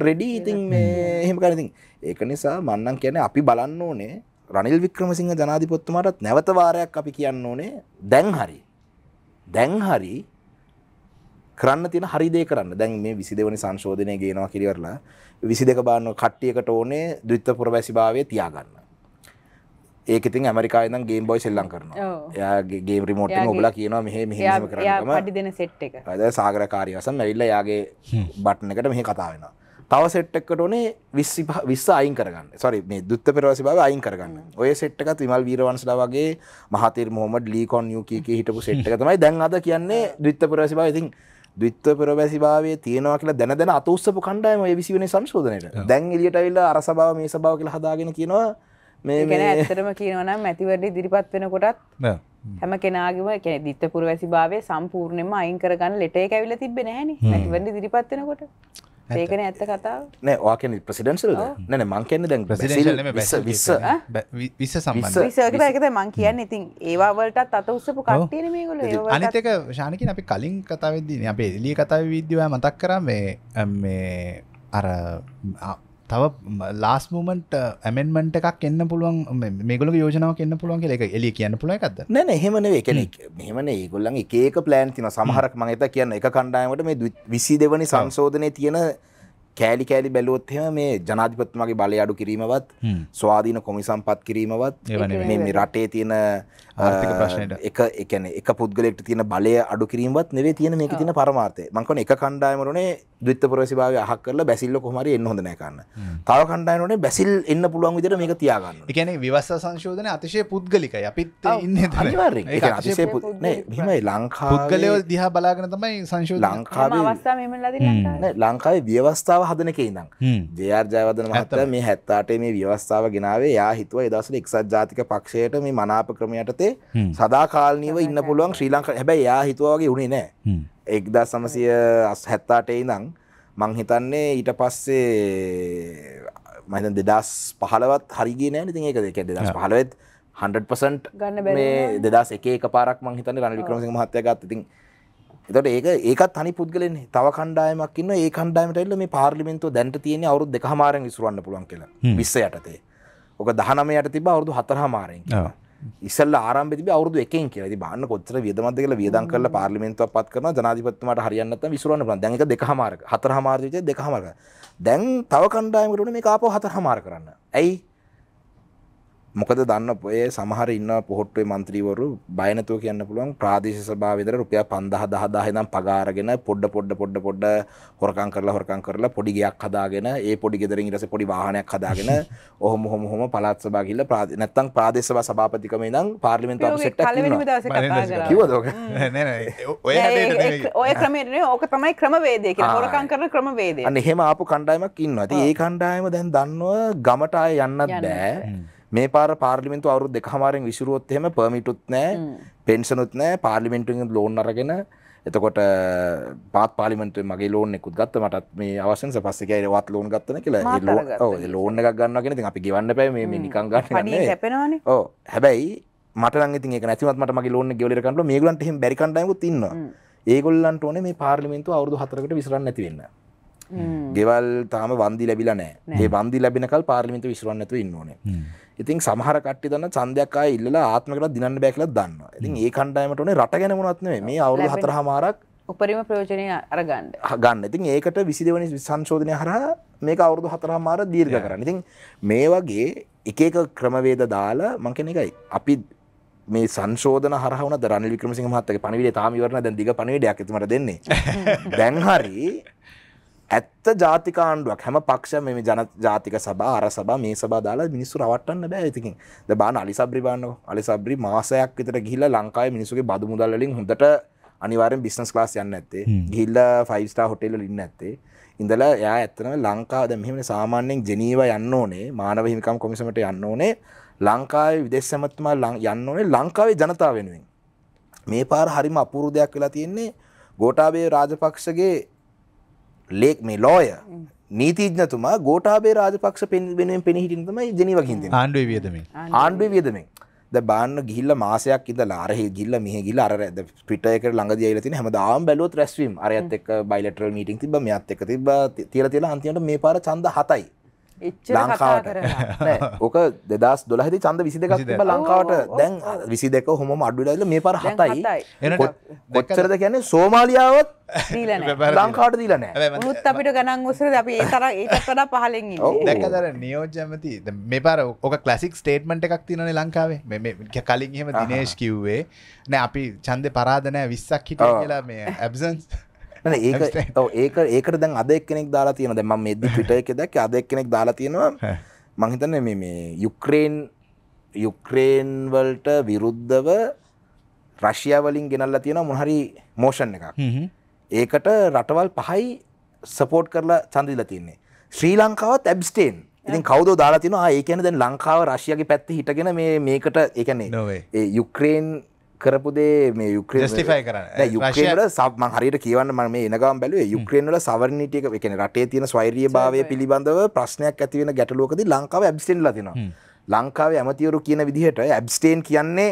රෙඩි ඉතින් මේ එහෙම කරන ඉතින් ඒක නිසා මන්නම් කියන්නේ අපි බලන්න ඕනේ රනිල් වික්‍රමසිංහ ජනාධිපතිතුමාටත් නැවත වාරයක් අපි කියන්න ඕනේ දැන් හරි දැන් හරි කරන්න තියෙන හරි දේ කරන්න. දැන් මේ 22 වෙනි සංශෝධනය ගේනවා කියලා විසි දෙක බාන්න කට්ටියකට ඕනේ ද්විත්ව පුරවැසිභාවය තියාගන්න. ඒක ඉතින් ඇමරිකාවෙන් නම් ගේම් බොයි සෙල්ලම් කරනවා. එයාගේ ගේම් රිමෝට් එකෙන් ඔබලා කියනවා මෙහෙ මෙහෙ මෙහෙම කරන්න තමයි. එයා පඩි දෙන සෙට් එක. අද සාගරකාරී වසම් ඇවිල්ලා එයාගේ බටන් එකට මෙහෙ කතා වෙනවා. තව සෙට් එකකට ඕනේ 20 20 අයින් කරගන්න. සෝරි මේ දුත්ත පෙරවාසි බව අයින් කරගන්න. ඔය සෙට් එකත් විමල් වීරවංශලා වගේ මහතිර් මොහමඩ් ලී කොන් යූ කී කී හිටපු සෙට් එක තමයි දැන් අද කියන්නේ දුත්ත පෙරවාසි බව. ඉතින් ද්විත්ව පෙරවැසිභාවේ තියෙනවා කියලා දැන දැන අත උස්සපු කණ්ඩායම ඒ 20 වෙනි සංශෝධනයට. දැන් එළියට අවිල්ලා අර සභාව මේ සභාව කියලා හදාගෙන කියනවා ගැන ඇතරම කියනවනම් ඇතිවරට දිරිපත් වෙන කොටත් හැම කෙනගම කැන දිත්තපුර වැසි භාවය සම්පූර්ණයම අයින් කරගන්න ලෙටේ ඇවිල තිබෙන හැන ඇතිවරට දිරිපත් වෙනකොට ඒකන ඇත්ත කතාව නෑ වාකන ප්‍රසිඩන්සල් නැන මං කියන්න දැන් ප්‍රසිඩ විස විස සම්සකට ඇකත මං කියන්න ඉතින් ඒවාවලටත් අත උස්සපු කටන මේගොල අනිතක ශානකින් අපි කලින් කතාවවෙදදින අපේ එලිය කතාව විද්‍යව මතක් කරම මේ අර තව ලාස් මූමන්ට ඇමෙන්මට එකක් එන්න පුළුවන් මේගල යෝජනාව කියන්න පුළුවන් එක එලි කියන්න පුල එකක්ද නැන හෙමන එකනෙක් මෙමන ඒගොල්ලන් ඒක ප්ලෑන් තින සමහරක් මගත කියන්න එක කණ්ඩායමට මේ විසි දෙවනි සංශෝධනය තියෙන කෑලි කෑලි බැලුවොත් එහෙම මේ ජනාධිපතිතුමාගේ බලය අඩු කිරීමවත් ස්වාධීන කොමිසම්පත් කිරීමවත් මේ මේ රටේ තියෙන ආර්ථික ප්‍රශ්නයට එක ඒ කියන්නේ එක පුද්ගලයෙක්ට තියෙන බලය අඩු කිරීමවත් නෙවෙයි තියෙන මේකේ තියෙන පරමාර්ථය. මං කියන්නේ එක කණ්ඩායමරෝනේ ද්විත්ව පුරවැසිභාවය අහක් කරලා බැසිල්ල කොහොම හරි එන්න හොඳ නැහැ කන්න. තව කණ්ඩායමරෝනේ බැසිල් එන්න පුළුවන් විදිහට මේක තියාගන්න. ඒ කියන්නේ විවස්ථා සංශෝධනය අතිශය පුද්ගලිකයි. අපිත් ඉන්නේ එතන. අනිවාර්යෙන්. ඒ කියන්නේ අතිශය නේ මෙහෙමයි ලංකාවේ පුද්ගලයෝ දිහා බලාගෙන තමයි සංශෝධන ලංකාවේ අවස්ථාව මෙහෙම ලදී ලංකාවේ. නෑ ලංකාවේ විවස්ථාව ව්‍යවස්ථාව හදන එක ඉඳම් ජයාර්ජයවදන මහත මේ හැත්තාටේ මේ ව්‍යවස්ථාව ගෙනාවේ යා හිතුව එදසට එක්සත් ජාතික පක්ෂයට මේ මනාප ක්‍රමයටතේ සදාකාල්නීව ඉන්න පුළුවන් ශ්‍රී ලංක හැබැයි යා හිතුවාගේ උනේ නෑ එක්දා සමසය අස් හැත්තාටේ ඉඳං මංහිතන්නේ ඊට පස්සේ මත දෙදස් පහලවත් හරිගේ නෑ ඉතින් ඒක දෙක දෙදස් පහලවෙත් හන්ඩ පසන්ට් ගන්න දෙදස් එක පාරක් මහිතන රණ වික්‍රමසි මහත්තය ගත් ඉතින් එතකොට ඒක ඒකත් තනි පුද්ගලෙන්නේ. තව කණ්ඩායමක් ඉන්නවා. ඒ කණ්ඩායමට ඇවිල්ලා මේ පාර්ලිමේන්තුව දැන්ට තියෙන්නේ අවුරුදු දෙකහමාරෙන් විසුරවන්න පුළුවන් කියලා. 20 යටතේ. ඔක 19 යට තිබ්බා අවුරුදු 4හමාරෙන්. ඔව්. ඉස්සල්ලා ආරම්භයේ තිබ්බේ අවුරුදු 1කින් කියලා. ඉතින් බලන්න කොච්චර වියදමක්ද කියලා වියදම් කරලා පාර්ලිමේන්තුවක් පත් කරනවා. ජනාධිපතිතුමාට හරියන්නේ නැත්නම් විසුරවන්න පුළුවන්. දැන් ඒක දෙකහමාරක. 4හමාරක විදිහට දෙකහමාරක. දැන් තව කණ්ඩායමකට උනේ මේක ආපහු 4හමාර කරන්න. ඇයි? මොකද දන්න ඔය සමහර ඉන්න පොහොට්ටේ මන්ත්‍රීවරු බයනතුව කියන්න පුළුවන් ප්‍රාදේශ සභාවේදර රුපියල් 5000 10000 ඉඳන් පගාරගෙන පොඩ පොඩ පොඩ පොඩ හොරකම් කරලා හොරකම් කරලා පොඩි ගයක් හදාගෙන ඒ පොඩි ගෙදරින් ඊට පස්සේ පොඩි වාහනයක් හදාගෙන ඔහොම ඔහොම ඔහොම පළාත් සභාව ගිහිල්ලා ප්‍රාදේශ නැත්තම් ප්‍රාදේශ සභා සභාපතිකම ඉඳන් පාර්ලිමේන්තු අපසෙට් එකක් කිව්වද ඔක නෑ නෑ ඔය හැඩයට නෙමෙයි ඔය ක්‍රමයට නෙමෙයි ඕක තමයි ක්‍රමවේදය කියලා හොරකම් කරන ක්‍රමවේදය අන්න එහෙම ආපු කණ්ඩායමක් ඉන්නවා ඉතින් ඒ කණ්ඩායම දැන් දන්නව ගමට ආය යන්නත් බෑ මේ පාර පාර්ලිමෙන්තු අවරු දෙකහමාරෙන් විසිරුවොත් එහෙම පර්මිටුත් නෑ පෙන්සනුත් නෑ පාර්ලිමෙන්ටුවෙන් ලෝන් අරගෙන එතකොට පාත් පාලිමෙන්ටුවේ මගේ ලෝන් එකකුත් ගත්ත මටත් මේ අවසන් සපස්සේ කියලා ඒවත් ලෝන් ගත්තන කියලා ඒ ලෝන් එකක් ගන්නවා කියන ඉතින් අපි ගෙවන්න බෑ මේ මේ නිකන් ගන්න නෑ ඔව් හැබැයි මට නම් ඉතින් ඒක නැතිවත් මට මගේ ලෝන් එක ගෙවලා ඉර ගන්න මේගොල්ලන්ට එහෙම බැරි කණ්ඩායමකුත් ඉන්නවා ඒගොල්ලන්ට ඕනේ මේ පාර්ලිමේන්තුව අවුරුදු 4කට විසරන්න නැති වෙන්න ගෙවල් තාම වන්දි ලැබිලා නෑ. ඒ වන්දි ලැබෙනකල් පාර්ලිමේන්තුව විසරන්න නැතුව ඉන්න ඕනේ. ඉතින් සමහර කට්ටි දන්න චන්දයක් ආය ඉල්ලලා ආත්මකට දිනන්න බෑ කියලා දන්නවා. ඉතින් ඒ කණ්ඩායමට උනේ රට ගැන මොනවත් නෙමෙයි. මේ අවුරුදු හතරමාරක් උපරිම ප්‍රයෝජනය අරගන්න. ගන්න. ඉතින් ඒකට 22 වෙනි සංශෝධනය හරහා මේක අවුරුදු හතරමාර දීර්ඝ කරන්න. ඉතින් මේ වගේ එක එක ක්‍රමවේද දාලා මං කියන එකයි අපි මේ සංශෝධන හරහවන රනිල් වික්‍රමසිංහ මහත්තයාගේ පණිවිඩය තාම ඉවර නැහැ. දැන් දිග පණිවිඩයක් එතුමට දෙන්නේ. දැන් හරි ඇත්ත ජාතික ආණ්ඩුවක් හැම පක්ෂ මෙම ජන ජාතික සබා අර සබා මේ සබා දාලා මිනිස්සු රවට්ටන්න බෑ ඉතිකින් ද බාන අලිසබ්‍රි බාන්නක අලිසබ්‍රි මාසයක් විතර ගිහිල්ලා ලංකාවේ මිනිසුගේ බදු මුදල්ලින් හොඳට අනිවාරෙන් බිස්නස් ලාස් යන්න ඇත්තේ ගිල්ල ෆයිස්ටා හොටෙල්ල ඉන්න ඇත්තේ ඉඳලා එයා ඇත්තනම ලංකාද මෙහම සාමාන්‍යයෙන් ජනීව යන්න ඕනේ මානව හිමිකම් කොමිසමට යන්න ඕනේ ලංකාවේ විදේශ සැමත්තුමා යන්න ඕනේ ලංකාවේ ජනතාව වෙනුවෙන් මේ පාර හරිම අපූරු දෙයක් වෙලා තියෙන්නේ ගෝටාබේ රාජපක්ෂගේ ලේක් මේ ලෝය නීතිීජනතුමා ගෝටාබේ රාජපක්ෂ පෙන්ෙනුවෙන් පෙනහිටින් තමයි ජනීවකින්ද ආණ්ඩුව වියදමින් ආණ්ඩුව වියදමින් ද බාන්න ගිල්ල මාසයක් ඉද ලාරහ ගිල්ල මෙහ ගිල්ල අර පිටයක ළඟ දයලති හැම දාම් බැලුවත් රැස්වීම් අරයත් එක් බයිලටල් මීටින් තිබ මෙත් එක තිබ තිර තිලා අන්තියට මේ පාර චන්ද හතයි ලංකාවට ඕක දෙදස් දොලහද චන්ද විසි දෙකක් තිබ ලංකාවට දැන් විසි දෙක හොම අඩුඩල්ල මේ පර හතයි ගොච්චරද කියන්නේ සෝමාලියාවත් ලංකාට දීලන මුත් අපිට ගනන් උසර අප තර ඒතර පහලෙන් දැකදර නියෝජමති මේ පර ඕක කලසික් ස්ටේට්මට එකක් තිනන ලංකාවේ මෙ කලින් හෙම දිනේශ් කිව්වේ නෑ අපි චන්ද පරාධනය විස්සක් හිට කියලා මේ ඇබසන්ස් ඒක ඒක ඒකට දැන් අදෙක් කෙනෙක් දාලා තියෙන දැන් මම මේ ට්විටර් එකේ දැක්ක අදෙක් කෙනෙක් දාලා තියෙනවා මං හිතන්නේ මේ මේ යුක්‍රේන් යුක්‍රේන් වලට විරුද්ධව රෂ්‍යාව වලින් ගෙනල්ලා තියෙන මොන හරි මෝෂන් එකක්. ඒකට රටවල් පහයි සපෝට් කරලා ඡන්ද දීලා තියෙන්නේ. ශ්‍රී ලංකාවත් ඇබ්ස්ටේන්. ඉතින් කවුද දාලා තිනවා ඒ කියන්නේ දැන් ලංකාව රෂ්‍යාවගේ පැත්තේ හිටගෙන මේ මේකට ඒ කියන්නේ ඒ යුක්‍රේන් කරපුදේ මේ යුක්‍රේ ස්ටිෆයි කරන්න යුක්‍රේල සබම හරිට කියවන්න ම මේ එනගම් බැලුවේ යුක්‍රේනල සවරණටික එකන රටේ තියෙන ස්වෛරිය භාවය පිළිබඳව ප්‍රශ්නයක් ඇතිවෙන ගැටලෝකද ලංකාව ඇබ්ස්ටෙන් ලතින ලංකාව ඇමතිවරු කියන විදිහට ඇබ්ස්ටේන් කියන්නේ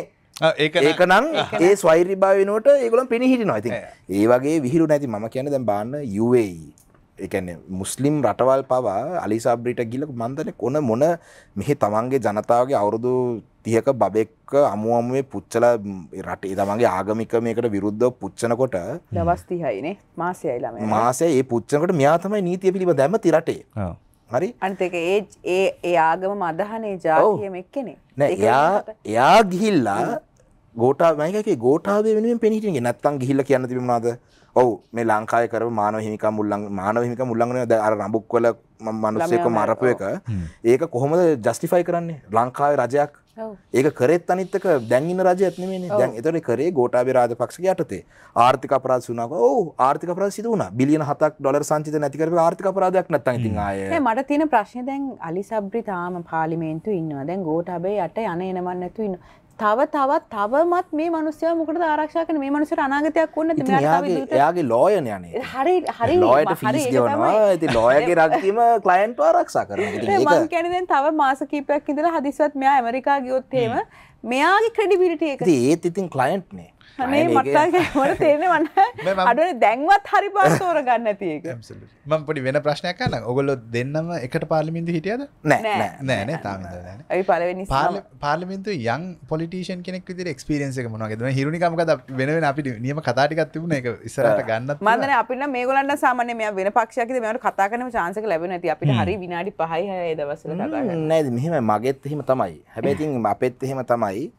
ඒකනම් ඒ ස්වෛරි භාවනට ඒගලම් පිණිහිටි නොති ඒ වගේ විහිරු නැති ම කියන දැ බාන්න යුවයි එකන මුස්ලිම් රටවල් පවා අලිසාබ්‍රිට ගිලක මන්දන කොන මොන මෙහි තමන්ගේ ජනතාවගේ අවුරුදු තියක බබෙක් අමුුවමේ පුච්චල රටේ තමගේ ආගමික මේකට විරුද්ධ පුච්චනකොට දවස්තිහයිනේ මාසයයිලම මාසය ඒ පුච්චනකට ම්‍යාතමයි නීතිය පිළිබ දැම තිරටේ හරි අනිතක ඒ ඒ ඒ ආගම මදහනේ ජාතියම එක්කෙනෙ නෑ එයා එයා ගිහිල්ලා ගෝටා මයික ගෝටාව වෙනුවෙන් පෙනහිටිය නැත්තන් ගිහිල්ල කියන්න තිබුණාද ඔවු මේ ලංකාය කර මානව හිමික මුල්ලන් මානව හිමික මුල්ලංගන ද අර රඹුක්වල මනුස්සයක මරපු එක ඒක කොහොමද ජස්ටිෆයි කරන්නේ ලංකාවේ රජයක් Oh. ඒක කරෙත් අනිත්තක දැන්ගන්න රජයත් මේ oh. දැන් එතර කරේ ගෝටාබේ රාජ පක්ෂ යටතේ ආර්ථික පරාද වුණාව ඕ ආර්ථික ප්‍රසිද වුණ බිලියන හතක් ඩොලර් සංචිත නැතිකර ආර්ථික පරාදයක් නැත්තන් ඉතින් hmm. ආය මට තියෙන ප්‍රශ්න දැන් අලිසබ්‍රි තාම පාලිමේන්තු ඉන්නවා දැන් ගෝටාබේ යට යන එනවන්න නැතු ඉන්න තව තවත් තවමත් මේ මනුස්්‍යය මොකට ආරක්ෂා කන මේ මනුසර අනාගතයක් ඕන්න යාගේ ලෝයන යනේ හරි හරි ලෝයට ෆිස් ගවනවා ඇති ලෝයගේ රක්කීම කලයින්ට ආරක්ෂා කරන තව මාසකීපයක් ඉදර හදිසත් මෙයා ඇමරිකා ගියොත්තේම මෙයාගේ ක්‍රඩිබිලිට එක ඒත් ඉතින් කලයින්ට්නේ හනේ මටගේ මට තේෙනවන්න අඩන දැන්වත් හරි පාස්තෝර ගන්න තියක ම පොඩි වෙන ප්‍රශ්නයක් කන්න ඔගොල්ලො දෙන්නම එකට පාලිමින්දු හිටියද නෑ නෑ තම පලවෙනි පාලිමින්තු යන් පොලිටේෂන් කෙනෙක් විදිර ක්ස්පිරන්ස එක මොනගේදම හිරුණිකමකද වෙනවෙන අපිට නියම කතාටිකත් තිබුණ එක ඉස්සරට ගන්න මදන අපින්න මේ ගොලන්න සාමනය මෙ වෙන පක්ෂක මෙට කතා කන චාන්සක ලැබෙන ඇති අපිට හරි විනාඩි පහයි හය දවස නෑ මෙහම මගෙත් එහෙම තමයි හැබැතින් අපෙත් එහෙම තමයි තමයි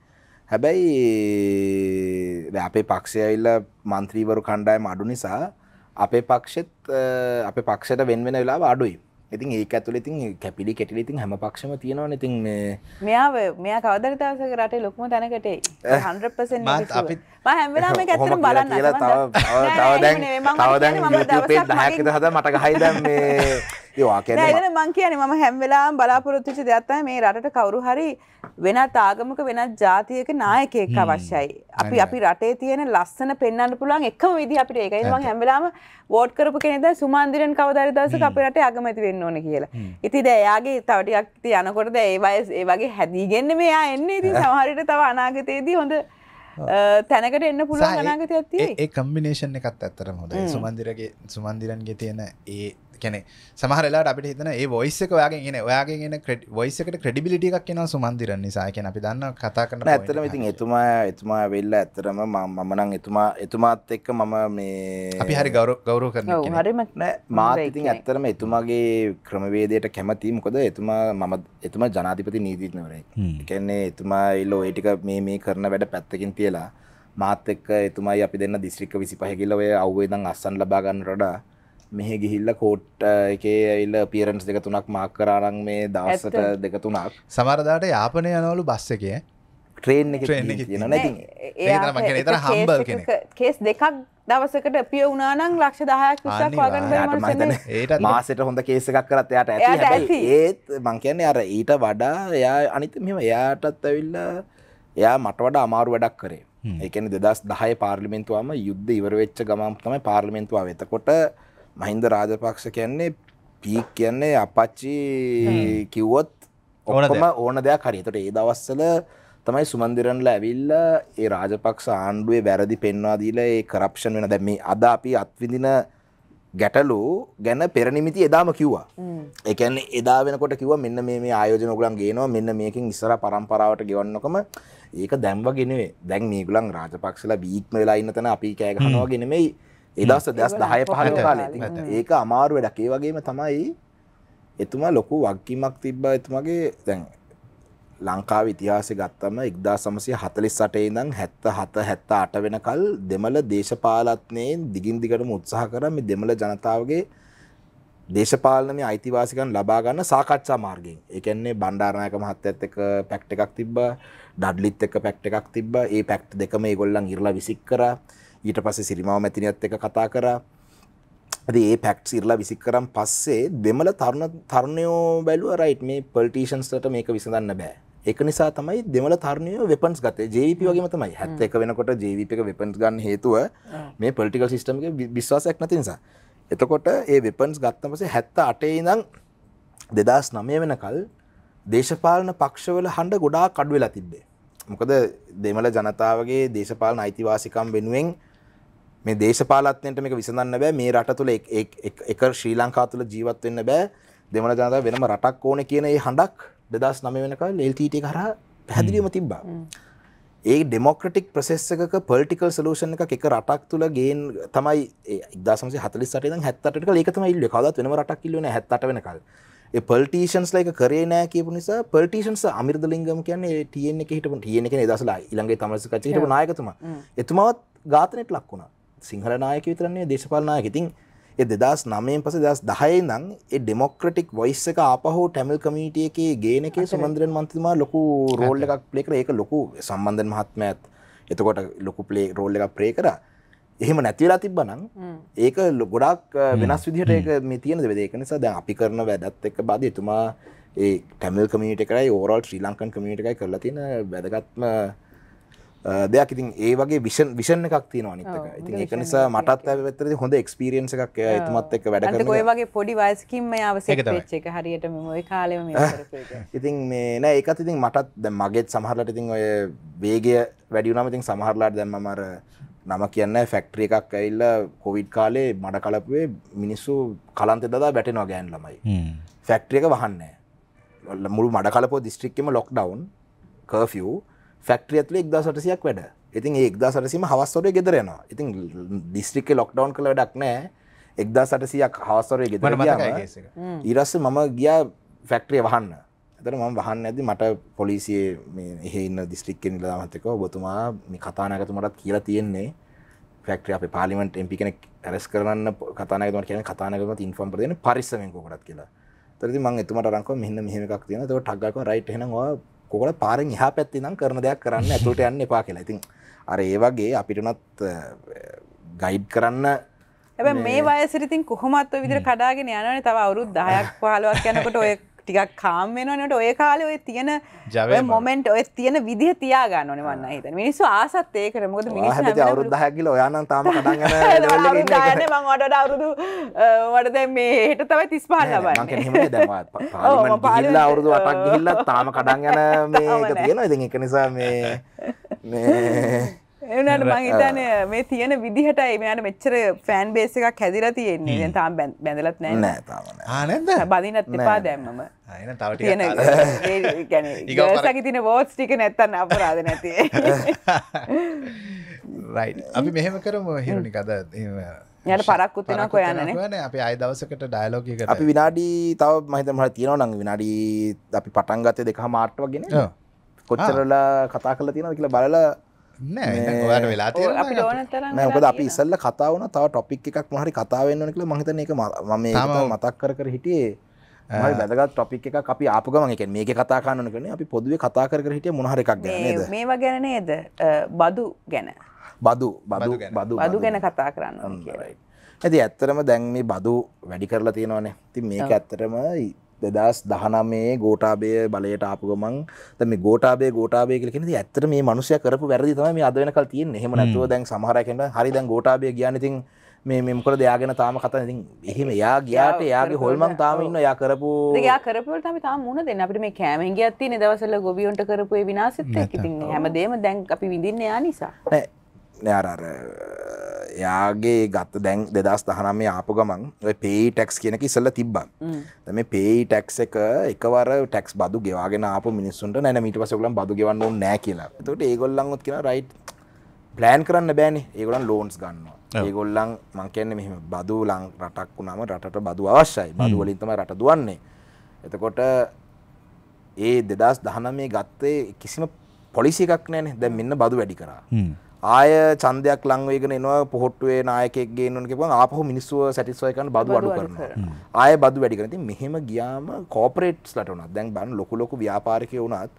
හැබැයි අපේ පක්ෂය ඇල්ල මන්ත්‍රීවරු කණ්ඩායම අඩු නිසා අපේ පක්ෂෙත් අප පක්ෂට වෙන්වෙන වෙලා අඩුයි ඉතින් ඒක ඇතුල ඉතින් කැපිලි කෙටිලි ඉතින් හැම පක්ෂම තියෙනවා ඉතින් මේ මෙයා මෙයා කවදර දවසක රටේ ලොකුම තැනකට එයි 100% මම අපි මම හැම වෙලාවෙම මේක ඇත්තටම බලන්න තව තව දැන් තව දැන් YouTube 10ක් විතර හදා මට ගහයි දැන් මේ ඒන මං කියන ම හැම්වෙලා බලාපොරොත්තුච දෙයක්ත්තයි මේ රට කවරු හරි වෙනත් ආගමක වෙනත් ජාතියක නායකෙක් අවශ්‍යයි. අපි අපි රටේ තියෙන ලස්සන පෙන්න්න පුළුවන් එකම විදි අපිට ඒකයි ම හැමලාම වෝඩ් කරපු කෙනෙද සුමාන්දිරෙන් කවදරි දස අපිට අගමැති වෙන්න ඕන කියලා. ඉතිද එයාගේ තවටියක් ති යනකොටද ඒවයස් ඒ වගේ හැදීගෙන්න්න මෙයා එන්නේ ඉති සමහරිට තව අනාගතයේදී හොඳ තැනකට එන්න පුළුවන් අනාගතයක් තිය ඒ කම්බිනේෂන් එකත් ඇත්තර හොද සුමන්දිරගේ සුමන්දිරන්ගේ තියෙන ඒ කැනෙ සමහරලාට අපිට හිතන ඒ වොයිස්සක වගේ ගෙන ඔයාගේගෙන ක්‍රට වොයිසකට ක්‍රඩිබිලිටික් කියන සුමන්දිර නිසායකන අපි දන්න කතා කරන ඇතරම ඉතින් එතුමා එතුමා වෙල්ල ඇතරම මමනං එතුමා එතුමාත් එක්ක මම මේ අපි හරි ගෞර ගෞරෝ කරන හරිම මාතඉතින් ඇත්තරම එතුමාගේ ක්‍රමවේදයට කැමතිීමකොද එතුමා මම එතුමා ජනාතිපති නීතිීනවරේ කැන්නේ එතුමා ඉල්ලෝ ඒටික මේ මේ කරන වැඩ පැත්තකින් තියලා මාතක එතුමයි අපි දෙන්න දිස්ත්‍රික විසි පහකිලවේ අව්වේ දං අස්සන් ලබාගන්න රඩා මෙහෙ ගිහිල්ල කෝට් එකේ ඇල්ල පියරන්ස් දෙක තුනක් මාක් කරාරං මේ දවසට දෙක තුනක් සමරදාට යාපනය යනවලු බස්ස එකය ට්‍රේන් එක න කේස් දෙකක් දවසකට පිය වුණනම් ලක්ෂ දහයක් විසක්වාගන්න ඒට මාසට හොඳ කේසකක් කරත් එයට ඇති ඒත් මංකයන්නේ අර ඊට වඩා එයා අනිත මෙම එයාටත් ඇවිල්ල එයා මට වඩ අමාරු වැඩක් කරේ එකන දෙදස් දහය පාර්ලිමෙන්තුවම යුද්ධ ඉවරවෙච්ච ගමන් තමයි පාර්ලිමෙන්තුවා වෙතකොට මහින්ද රාජපක්ෂ කියන්නේ පීක් කියන්නේ අපච්චි කිව්වොත් ඕනම ඕන දෙයක් හරිතට ඒ දවස්සල තමයි සුමන්දිරන්ල ඇවිල්ල ඒ රාජපක්ෂ ආණ්ඩුවේ වැරදි පෙන්වා දීලා ඒ කරප්ෂන් වෙන දැම මේ අද අපි අත්විදින ගැටලු ගැන පෙරනිමිති එදාම කිව්වා එකන් එදා වෙනකොට කිව මෙන්න මේ ආයෝජනකුලන් ගේනවා මෙන්න මේකින් ඉස්සර පරම්පරාවට ගෙවන්නකම ඒක දැම්ව ගෙනවේ දැන් මේගුලන් රාජපක්ෂලා බීක්ම වෙලා ඉන්න තැන අපි කෑගනවා ගෙනෙමයි එදස දස් දහය පහල කාලේ ඒක අමාරු වැඩක් ඒ වගේම තමයි එතුමා ලොකු වක්කීමක් තිබ්බා එතුමගේ දැන් ලංකාව ඉතිහාස ගත්තම එක්දා සමසය හතලිස් සටේ දං හැත්ත හත හැත්ත අට වෙනකල් දෙමළ දේශපාලත්නයෙන් දිගින් දිගටම උත්සාහ කරම දෙමළ ජනතාවගේ දේශපාලනය අයිතිවාසිකන් ලබාගන්න සාකච්ඡා මාර්ගෙන් එකන්නේ බණ්ඩාරණයක මහත්ත ඇත් එක පැක්ට එකක් තිබ්බ ඩඩ්ලිත් එක පැක්ට එකක් තිබ්බ ඒ පැක්ට් දෙකම ඒගොල්ලන් ඉරලා විසික් කරා ඊට පස්සේ සිරිමාව මැතිනියත් එක කතා කරා ඒ පැක්් සිරලා විසි කරම් පස්සේ දෙමල තරුණ තරුණයෝ බැලුව රයිට් මේ පල්ටීෂන්ස්ට මේක විසඳන්න බෑ එක නිසා තමයි දෙමල තරණය වෙපන්ස් ගත ජීප වගේ තමයි හැත්ත එක වෙනකොට ජීවිපක වෙපන්ස් ගන්න හේතුව මේ පොලිටිකල් සිිටම්ගේ විශ්වාසයක් නැති නිසා. එතකොට ඒ වෙපන්ස් ගත්තම පසේ හැත්ත අටේ ඉඳං දෙදස් නමය වෙනකල් දේශපාලන පක්ෂවල හඬ ගොඩා කඩුවෙලා තිබ්බේ. මොකද දෙමල ජනතාවගේ දේශපාලන අයිතිවාසිකම් වෙනුවෙන් මේ දේශපාලත්නයට මේක විසඳන්න බෑ මේ රට තුළ එක ශ්‍රී ලංකා තුළ ජීවත් වෙන්න බෑ දෙමළ ජනතාව වෙනම රටක් ඕන කියන ඒ හඬක් දෙදස් නම වෙනකල් එල්ටට හර පැදිලීම තිබ්බා ඒ ඩෙමොක්‍රටික් ප්‍රසෙස්සක පොලිටිකල් සලූෂන් එක එක රටක් තුළ ගේන් තමයි දසම හතලි සට හැත්තට ඒකතම ඉල්ල කවත් වෙන රටක් ඉල්ලන හැත්තට වෙනකල් පල්ටීෂන්ස් ලයික කරේ නෑ කියපු නිසා පල්ටීෂන්ස අමිරදලින්ගම කියන්නේ ටියෙන් එක හිටපු ටියන එක දසලා ඉළඟගේ තමසකච හිට නායකතුම එතුමවත් ගාතනයට ලක් වුණා සිංහල නායක විතරන්නේ දේශපාලනායක ඉතින් ඒ දෙදස් නමයෙන් පස දස් දහය නම් ඒ ඩෙමොක්‍රටික් වොයිස් එක අපහෝ ටැමල් කමිටිය එකේ ගේනකේ සමන්දරෙන් මන්තිතුමා ලොකු රෝල් එකක් ප්ලේකර ඒක ලොකු සම්බන්ධන් මහත්මඇත් එතකොට ලොකු ප්ලේ රෝල් එකක් ප්‍රේ කර එහෙම නැතිවෙලා තිබ්බනම් ඒක ගොඩක් වෙනස් විදිහට ඒක මේ තියෙන දෙවදේක නිසා දැන් අපි කරන වැඩත් එක බාද එතුමා ඒ ටැමල් කමිට එකයි ඕරල් ශ්‍රී ලංකන් කමිට එකයි කරලා තියෙන වැදගත්ම දෙයක් ඉතින් ඒ වගේ විෂන් විෂන් එකක් තියෙන අනිත්තක ඉතින් එක නිසා මටත් ඇවත්තර හොඳ එක්ස්පිරියන්ස එකක් එතුමත් එක වැඩ කරන ඔය වගේ පොඩි වයසකින්ම යාවසේච්ච එක හරියට මෙම ඔය කාලෙම ඉතින් මේ නෑ ඒකත් ඉතින් මටත් දැන් මගේත් සමහරලට ඉතින් ඔය වේගය වැඩි වුණාම ඉතින් සමහරලාට දැන් මම අර නම කියන්න ෆැක්ට්‍රිය එකක් ඇවිල්ලා කොවිඩ් කාලේ මඩ කලපුවේ මිනිස්සු කලන්තෙ දදා වැටෙනවා ගෑන් ළමයි ෆැක්ට්‍රිය එක වහන්නේ මුළු මඩ කලපෝ දිස්ත්‍රික්කෙම ලොක් ඩවුන් කර්ෆියූ ෆක්ට්‍රිය තුළ එක්දසටසියක් වැඩ ඉතින් ඒක්දසටසීම හවස්සොරය ගෙදරයනවා ඉතින් ඩිස්ට්‍රික්ක ලොක්ඩවන් කළ වැඩක් නෑ එක්දා සටසියක් හවස්සොරය ගෙදර ඉරස්ස මම ගිය ෆැක්ට්‍රිය වහන්න ඇතර මම වහන්න ඇති මට පොලිසිය එහෙන්න දිස්ට්‍රික්කෙන් ලාමතක ඔබතුමා මේ කතානකතුමටත් කියලා තියෙන්නේ ෆක්ට්‍රිය අප පාලිමට එම්පි කෙනෙක් ඇරස් කරන්න කතානකතුමට කියන කතානකමත් ඉන්ෆම් පරදන පරිස්සමෙන් කොටත් කියලා තරති මං එතුමට රංකව මෙහන්න මෙහමක් තියෙන තව ටක්ගක රයිට් හෙනවා ඔකොට පාරෙන් එහා පැත්ති නම් කරන දෙයක් කරන්න ඇතුළට යන්න එපා කියලා ඉතින් අර ඒ වගේ අපිටනත් ගයිඩ් කරන්න ඇ මේ වයසිරිතින් කොහොමත්ව විදිර කඩාගෙන යනන තව අවුරුත් දායක් පහලුවක් යනකොට ඔය ටිකක් කාම් වෙනනට ඔය කාල ඔය තියෙන මොමෙන්ට් ඔය තියෙන විදිහ තියා ගන්න ඕනේ මන්න හිතන මිනිස්සු ආසත් ඒකට මොකද මිනිස්සු අවුරුදු 10ක් ගිහලා ඔයා නම් තාම කඩන් යන අවුරුදු 10නේ මම වඩා අවුරුදු මට දැන් මේ හෙට තමයි 35 ලබන්නේ මම කියන්නේ එහෙමනේ දැන් මම පාර්ලිමේන්තු ගිහිල්ලා අවුරුදු 8ක් ගිහිල්ලා තාම කඩන් යන මේක තියෙනවා ඉතින් ඒක නිසා මේ මේ එනට මංහිතන මේ තියෙන විදිහටයි මෙයාට මෙච්චර ෆෑන් බේස එකක් හැදිලා තියෙන්නේ දැන් තාම බැඳලත් නෑ ආනන්ද බඳිනත් එපා දැම්මම ගසකි තින වෝට්ස් ටික නැත්තන්න අපරාධ නැති අපි මෙහෙම කරම හිරුණි කද යට පරක්කුත්තින කොයන්න අප අයි දවසකට ඩයිලෝකක අපි විනාඩි තව මහිත මහට තියෙනව නං විනාඩි අපි පටන්ගතය දෙක මාට්ටවගෙන කොච්චරලා කතා කල තියෙන කියලා බලලා මොකද අපි ඉසල්ල කතාවන තව ටොපික් එකක් මහරි කතාවන්න කළ මහිතන එක ම මතක් කර කර හිටියේ වැදගත් ටොපික් එක අපි ආපුගම එක මේක කතා කන්නන කරන අපි පොදුවේ කතා කර හිටිය මොහර එකක් ගැන මේවා ගැන නේද බදු ගැන බදු බදු බදු බදු ගැන කතා කරන්න ඇති ඇත්තරම දැන් මේ බදු වැඩි කරලා තියෙනවානේ ති මේක ඇත්තරම දෙදස් දහනමේ ගෝටාබය බලයට ආපු ගමන් තම ගෝටාබේ ගෝටාබය කලෙන ඇත්තට මේ මනුසය කරපු වැරදි තම මේ අද වෙනකල් තියෙන් එහෙම නැතුව දැන් සමහරකට හරි දැන් ගෝටාබය ගානතින් මේ මෙමකර දෙයාගෙන තාම කත ඉතින් එහෙම යා ගයාට යාගේ හොල්මන් තාම ඉන්න යා කරපු යා කරපුට තම තාම මුණ දෙන්න අපිට මේ කෑමෙන් ගියත් තියෙන දවසවල ගොවියොන්ට කරපු ඒ විනාශෙත් එක්ක ඉතින් හැමදේම දැන් අපි විඳින්න යා නිසා නෑ නෑ අර අර එයාගේ ගත්ත දැන් දෙදස් දහනමේ ආපු ගමන් පේටෙක්ස් කියනක ඉසල්ල තිබ්බන් තම පේටෙක්ස් එක එකවර ටෙක්ස් බදු ගෙවාගෙන අප මිනිස්සුන්ට නැන මිට පසකුලම් බදු ගෙවන්න නෑ කියලා තොට ඒගොල්ලංගොත් කියෙන රයි් ප්ලෑන් කරන්න බෑනි ඒගොලන් ලෝන්ස් ගන්නවා ඒගොල්ලන් මංකයන්න මෙහම බදු ලං රටක් වුණම රට බදු අවශ්‍යයි බදුවලින්තම රට දුවන්නේ එතකොට ඒ දෙදස් දහනමේ ගත්තේ කිසිම පොලිසි එකක් නෑන දැ මෙන්න බදු වැඩි කරා ආය ඡන්දයක් ලං වෙගෙන එනවා පොහොට්ටුවේ නායකයෙක් ගේන්න ඕන කියපුවම ආපහු මිනිස්සුව සැටිස්ෆයි කරන්න බදු අඩු කරනවා. ආය බදු වැඩි කරනවා. ඉතින් මෙහෙම ගියාම කෝපරේට්ස්ලට උනත් දැන් බලන්න ලොකු ලොකු ව්‍යාපාරිකයෝ උනත්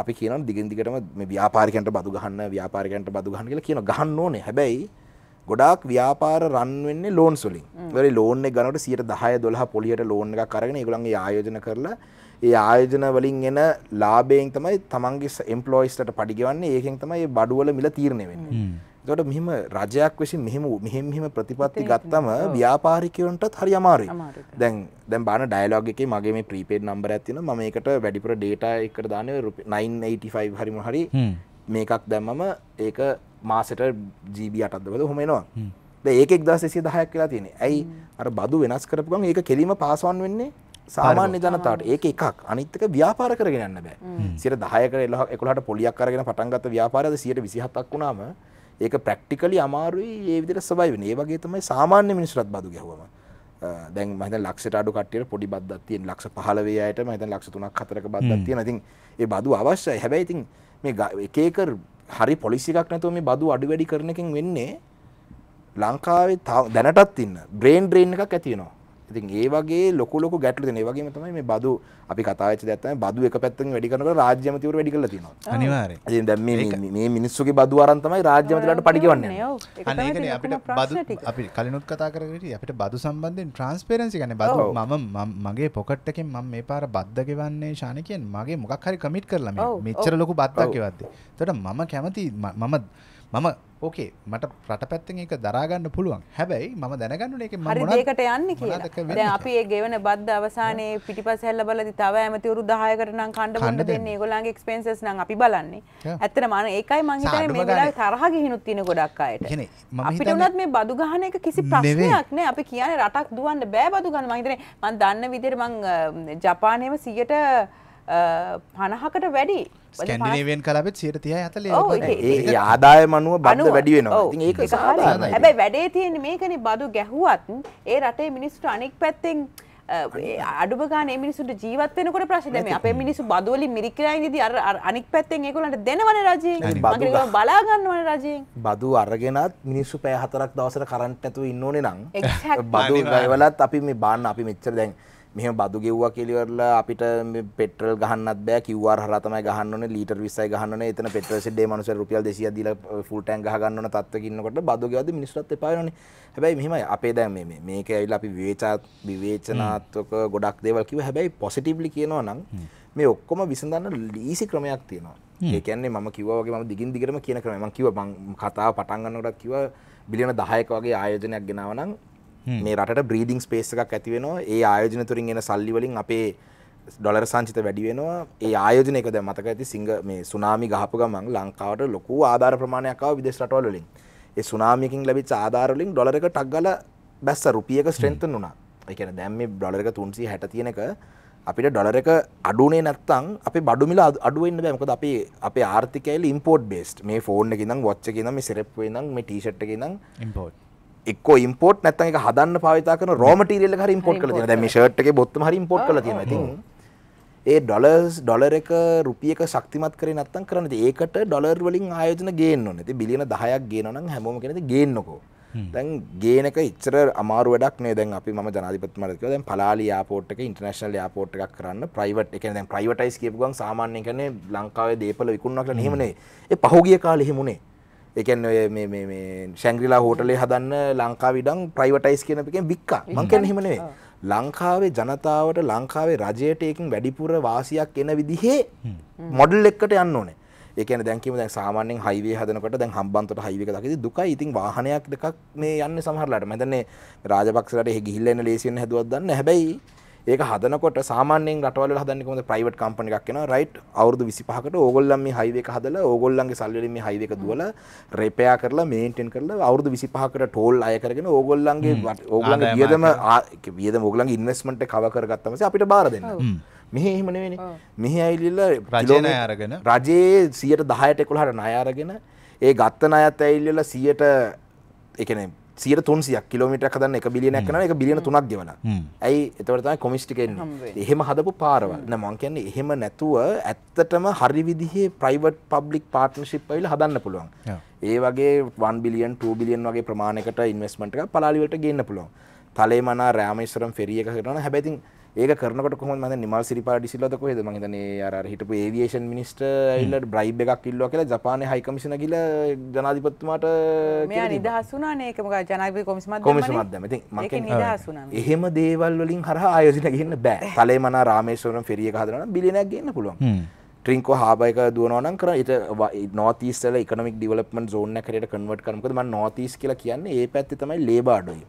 අපි කියනවා දිගින් දිගටම මේ ව්‍යාපාරිකයන්ට බදු ගහන්න ව්‍යාපාරිකයන්ට බදු ගහන්න කියලා කියනවා ගහන්න ඕනේ. හැබැයි ගොඩක් ව්‍යාපාර රන් වෙන්නේ ලෝන්ස් වලින්. ඒ ලෝන් එක ගන්නකොට 10 12 පොලියට ලෝන් එකක් අරගෙන ඒගොල්ලන්ගේ ආයෝජන කරලා ඒ ආයෝජන වලින් එන ලාභයෙන් තමයි තමන්ගේ එම්ප්ලොයිස්ලට පඩිගවන්නේ ඒකෙන් තමයි මේ බඩුවල මිල තීරණය වෙන්නේ. එතකොට මෙහිම රජයක් විසින් මෙහිම මෙහෙම මෙහෙම ප්‍රතිපත්ති ගත්තම ව්‍යාපාරිකයන්ටත් හරි අමාරුයි. දැන් දැන් බලන ඩයලොග් එකේ මගේ මේ ප්‍රීපේඩ් නම්බරයක් තියෙනවා මම ඒකට වැඩිපුර ඩේටා එකකට දාන්නේ 985 හරි මොන හරි මේකක් දැම්මම ඒක මාසෙට GB 8ක් දවද ඔහොම එනවා. දැන් ඒක 1110ක් වෙලා තියෙන්නේ. ඇයි අර බදු වෙනස් කරපු ගමන් ඒක කෙලිම පාස් ඔන් වෙන්නේ සාමාන්‍ය ජනතාවට ඒක එකක් අනිත්තක ව්‍යාපාර කරගෙන යන්න බෑ සිර දහයකට එලා එකොලට පොලියක් කරගෙන පටන්ගත්ත ව්‍යාපාරද සියට විසිහතක් වුණාම ඒක ප්‍රක්ටිකලි අමාරුයි ඒ විදිහට සබයි වෙන. ඒ වගේ තමයි සාමාන්‍ය මිනිස්සුරත් බදු ගැහුවම. දැන් මම හිතන ලක්ෂයට අඩු කට්ටියට පොඩි බද්දක් තියෙන ලක්ෂ 15 අයට මම හිතන ලක්ෂ 3ක් 4ක බද්දක් තියෙන. ඉතින් ඒ බදු අවශ්‍යයි. හැබැයි ඉතින් මේ එක එක හරි පොලිසි එකක් නැතුව මේ බදු අඩු වැඩි කරන එකෙන් වෙන්නේ ලංකාවේ දැනටත් ඉන්න බ්‍රේන් ඩ්‍රේන් එකක් ඇති වෙනවා. ඉතින් ඒ වගේ ලොකු ලොකු ගැටලු දෙන. ඒ වගේම තමයි මේ බදු අපි කතා වෙච්ච දෙයක් තමයි බදු එක පැත්තකින් වැඩි කරනකොට රාජ්‍ය ඇමතිවරු වැඩි කරලා තියෙනවා. අනිවාර්යයෙන්. ඉතින් දැන් මේ මේ මිනිස්සුගේ බදු අරන් තමයි රාජ්‍ය ඇමතිලාට පඩි ගෙවන්නේ. අනේ ඒකනේ අපිට බදු අපි කලිනුත් කතා කරගෙන ඉතින් අපිට බදු සම්බන්ධයෙන් ට්‍රාන්ස්පරන්සි කියන්නේ බදු මම මගේ පොකට් එකෙන් මම මේ පාර බද්ද ගෙවන්නේ ශානේ කියන්නේ මගේ මොකක් හරි කමිට් කරලා මේ මෙච්චර ලොකු බද්දක් ගෙවද්දී. එතකොට මම කැමති මම මම ඕකේ මට රට පැත්තෙන් එක දරාගන්න පුළුවන් හැබැයි මම දැනගන්න එක මරිකට යන්න කියලා අපි ඒ ගෙවන බද්ධ අවසානයේ පිටිපස හැල්ල බලදි තව ඇමතිවරු දායකට නම් කණ්ඩ බොන්න දෙන්නේ ඒගොල්ලන්ගේ එක්ස්පෙන්සස් නම් අපි බලන්නේ ඇත්තට මම ඒකයි මං හිතන්නේ මේ වෙලාවේ තරහ ගිහිනුත් තියෙන ගොඩක් අයට අපිට උනත් මේ බදු ගහන එක කිසි ප්‍රශ්නයක් නෑ අපි කියන්නේ රටක් දුවන්න බෑ බදු ගන්න මං හිතන්නේ මං දන්න විදිහට මං ජපානයේම 100ට 50කට වැඩි ස්කන්ඩිනේවෙන් කලාපෙත් සියට තිය ඇතල oh, ඒ ආදාය මනුව බඩු වැඩි වෙනවා oh, ඒක හැබැයි වැඩේ තියෙන මේකන බදු ගැහුවත් ඒ රටේ මිනිස්ට අනෙක් පැත්තෙන් අඩුගාන මිනිසුට ජීවත්වනකොට ප්‍රශ්නම අප මිනිසු බදවලි මිරිකරයිද අර අනික් පැත්තෙන් ඒකුලට දෙනවන රජය බලාගන්නවන රජයෙන් බදු අරගෙනත් මිනිස්සු පෑ හතරක් දවසට කරන්න ඇතුව ඉන්නඕනේ නම් බදු ගයවලත් අපි මේ බාන්න අපි මෙච්චර දැන් මෙහම බදු ගෙව්වා කෙලිවරලා අපිට පෙට්‍රල් ගහන්නත් බෑ කිව්වා හරහා තමයි ගහන්න ඕනේ ලීටර් 20යි ගහන්න ඕනේ එතන පෙට්‍රල් සෙඩ්ඩේ මනුස්සය රුපියල් 200ක් දීලා ෆුල් ටැංක් ගහ ගන්න ඕන තත්ත්වක ඉන්නකොට බදු ගෙවද්දි මිනිස්සුත් එපා වෙනවනේ හැබැයි මෙහෙමයි අපේ දැන් මේ මේක ඇවිල්ලා අපි විවේචාත් විවේචනාත්මක ගොඩක් දේවල් කිව්වා හැබැයි පොසිටිව්ලි කියනවා නම් මේ ඔක්කොම විසඳන්න ලීසි ක්‍රමයක් තියෙනවා ඒ කියන්නේ මම කිව්වා වගේ මම දිගින් දිගටම කියන ක්‍රමය මම කිව්වා මම කතාව පටන් ගන්නකොටත් කිව්වා බිලියන 10ක වගේ ආයෝජනයක් ගෙනාවා නම් මේ රට බ්‍රීඩිං ස්පේස් එකක් ඇතිවෙනවා ඒ ආයෝජන තුරින් එන සල්ලිවලින් අපේ ඩොලර් සංචිත වැඩි වෙනවා ඒ ආයෝජන එකද මතක ඇති සිංහ මේ සුනාමි ගහපු ගමන් ලංකාවට ලොකු ආධාර ප්‍රමාණයක් ආව විදේශ රටවල් වලින් ඒ සුනාමිකින් ලැබිච්ච ආධාර වලින් ඩොලර් එක ටක් ගාලා බැස්ස රුපියක ස්ට්‍රෙන්තන් වුණා ඒ කියන්නේ දැන් මේ ඩොලර් එක 360 තියෙනක අපිට ඩොලර එක අඩුනේ නැත්තම් අපේ බඩු මිල අඩු වෙන්න බෑ මොකද අපි අපේ ආර්ථිකය ඉම්පෝට් බේස්ඩ් මේ ෆෝන් එකේ ඉඳන් වොච් එකේ ඉඳන් මේ සිරප් එකේ ඉඳන් මේ ටී ෂර්ට් එකේ ඉඳන් ඉම්පෝට් එක්කෝ ඉම්පෝට් නැත්නම් ඒක හදන්න භාවිතා කරන රෝ මටීරියල් එක හරි ඉම්පෝට් කරලා තියෙනවා. දැන් මේ ෂර්ට් එකේ බොත්තම හරි ඉම්පෝට් කරලා තියෙනවා. ඉතින් ඒ ඩොලර්ස් ඩොලර් එක රුපියක ශක්තිමත් කරේ නැත්නම් කරන්නේ. ඒකට ඩොලර් වලින් ආයෝජන ගේන්න ඕනේ. ඉතින් බිලියන 10ක් ගේනවා නම් හැමෝම කියන්නේ ගේන්නකෝ. දැන් ගේන එක ඉච්චර අමාරු වැඩක් නේ. දැන් අපි මම ජනාධිපතිතුමාට කිව්වා දැන් පලාලි එයාපෝට් එක ඉන්ටර්නැෂනල් එයාපෝට් එකක් කරන්න ප්‍රයිවට් ඒ කියන්නේ දැන් ප්‍රයිවටයිස් කියපු ගමන් සාමාන්‍යයෙන් කියන්නේ ලංකාවේ දේපල විකුණනවා කියලා නෙමෙයි. ඒ පහුගිය කාලේ එහෙම උනේ. එකන් ශැංග්‍රිලා හෝටලේ හදන්න ලංකා විඩං ප්‍රයිවටයිස් කියනපිකෙන් බික්කා මංකැන හිමනේ ලංකාවේ ජනතාවට ලංකාවේ රජයටයකින් වැඩිපුර වාසියක් එන විදිහේ මොඩල් එක්කට යන්න ඕනේ එකන දැකීම දැ සාමානෙන් හයිවේ හදනකට දැන් හම්බන්තට හයිවක දකි දුක ඉතින් වාහනයක් දෙකක් මේ යන්න සහරලට මැතන්නේ රාජපක්ෂලට හෙගිහිල්ලන්න ලේසියෙන් හැදුවත්දන්න හැබැයි ඒක හදනකොට සාමාන්‍යයෙන් රටවල හදන්නේ කොහොමද ප්‍රයිවට් කම්පැනි එකක් එනවා රයිට් අවුරුදු 25කට ඕගොල්ලන් මේ හයිවේ එක හදලා ඕගොල්ලන්ගේ සල්ලි වලින් මේ හයිවේ එක දුවලා රිපෙයා කරලා මේන්ටේන් කරලා අවුරුදු 25කට ටෝල් අය කරගෙන ඕගොල්ලන්ගේ ඕගොල්ලන්ගේ වියදම වියදම ඕගොල්ලන්ගේ ඉන්වෙස්ට්මන්ට් එක කව කරගත්තම පස්සේ අපිට බාර දෙන්න. මෙහි එහෙම නෙවෙයිනේ. මෙහි ඇවිල්ලා රජේ ණය අරගෙන රජේ 10ට 10ට 11ට ණය අරගෙන ඒ ගත්ත ණයත් ඇවිල්ලා 100ට ඒ කියන්නේ සියට තුන්සියක් කිලමිට හදන්න එක බිලියනයක් කන එක බිලියන තුනක් දෙවන ඇයි එතවරතයි කොමිස්ටිකෙන් එහෙම හදපු පාරවල් නමං කියන්නේ එහෙම නැතුව ඇත්තටම හරි විදිහේ ප්‍රයිවට් පබ්ලික් පාර්ටනශිප් අයිල හදන්න පුළුවන් ඒ වගේ 1 බිලියන් 2 බිලියන් වගේ ප්‍රමාණයකට ඉන්වස්මට එක පලාලිවලට ගන්න පුළුවන් තලේ මනා රෑමයිස්සරම් ෆෙරිය එක කරන හැබැතින් ඒක කරනකට කොහොම ම නිමල් සිරිපාඩි සිල්ලද කොහෙද මම හිතන්නේ අර අර හිටපු ඒවියේෂන් මිනිස්ටර් ඇවිල්ලා බ්‍රයිබ් එකක් ඉල්ලුවා කියලා ජපානයේ හයි කමිෂන ගිහලා ජනාධිපතිතුමාට මෙයා නිදහස් වුණානේ ඒක මොකද ජනාධිපති කොමිසමක් කොමිසමක් දැම්ම. ඉතින් මම කියන්නේ එහෙම දේවල් වලින් හරහා ආයෝජන ගෙන්න බෑ. තලේමනා රාමේශ්වරම් ෆෙරිය එක හදනවා නම් බිලියනයක් ගෙන්න පුළුවන්. ්‍රින්කෝ හාබයක දුවනවනම් කර ඉට නෝතිස්සල එකනමික් ඩිවලපමන් ෝන කරයට කන්වට කරමකද ම නෝතිස් කියලා කියන්නේ ඒ පැත්ති තමයි ලේබාඩුයි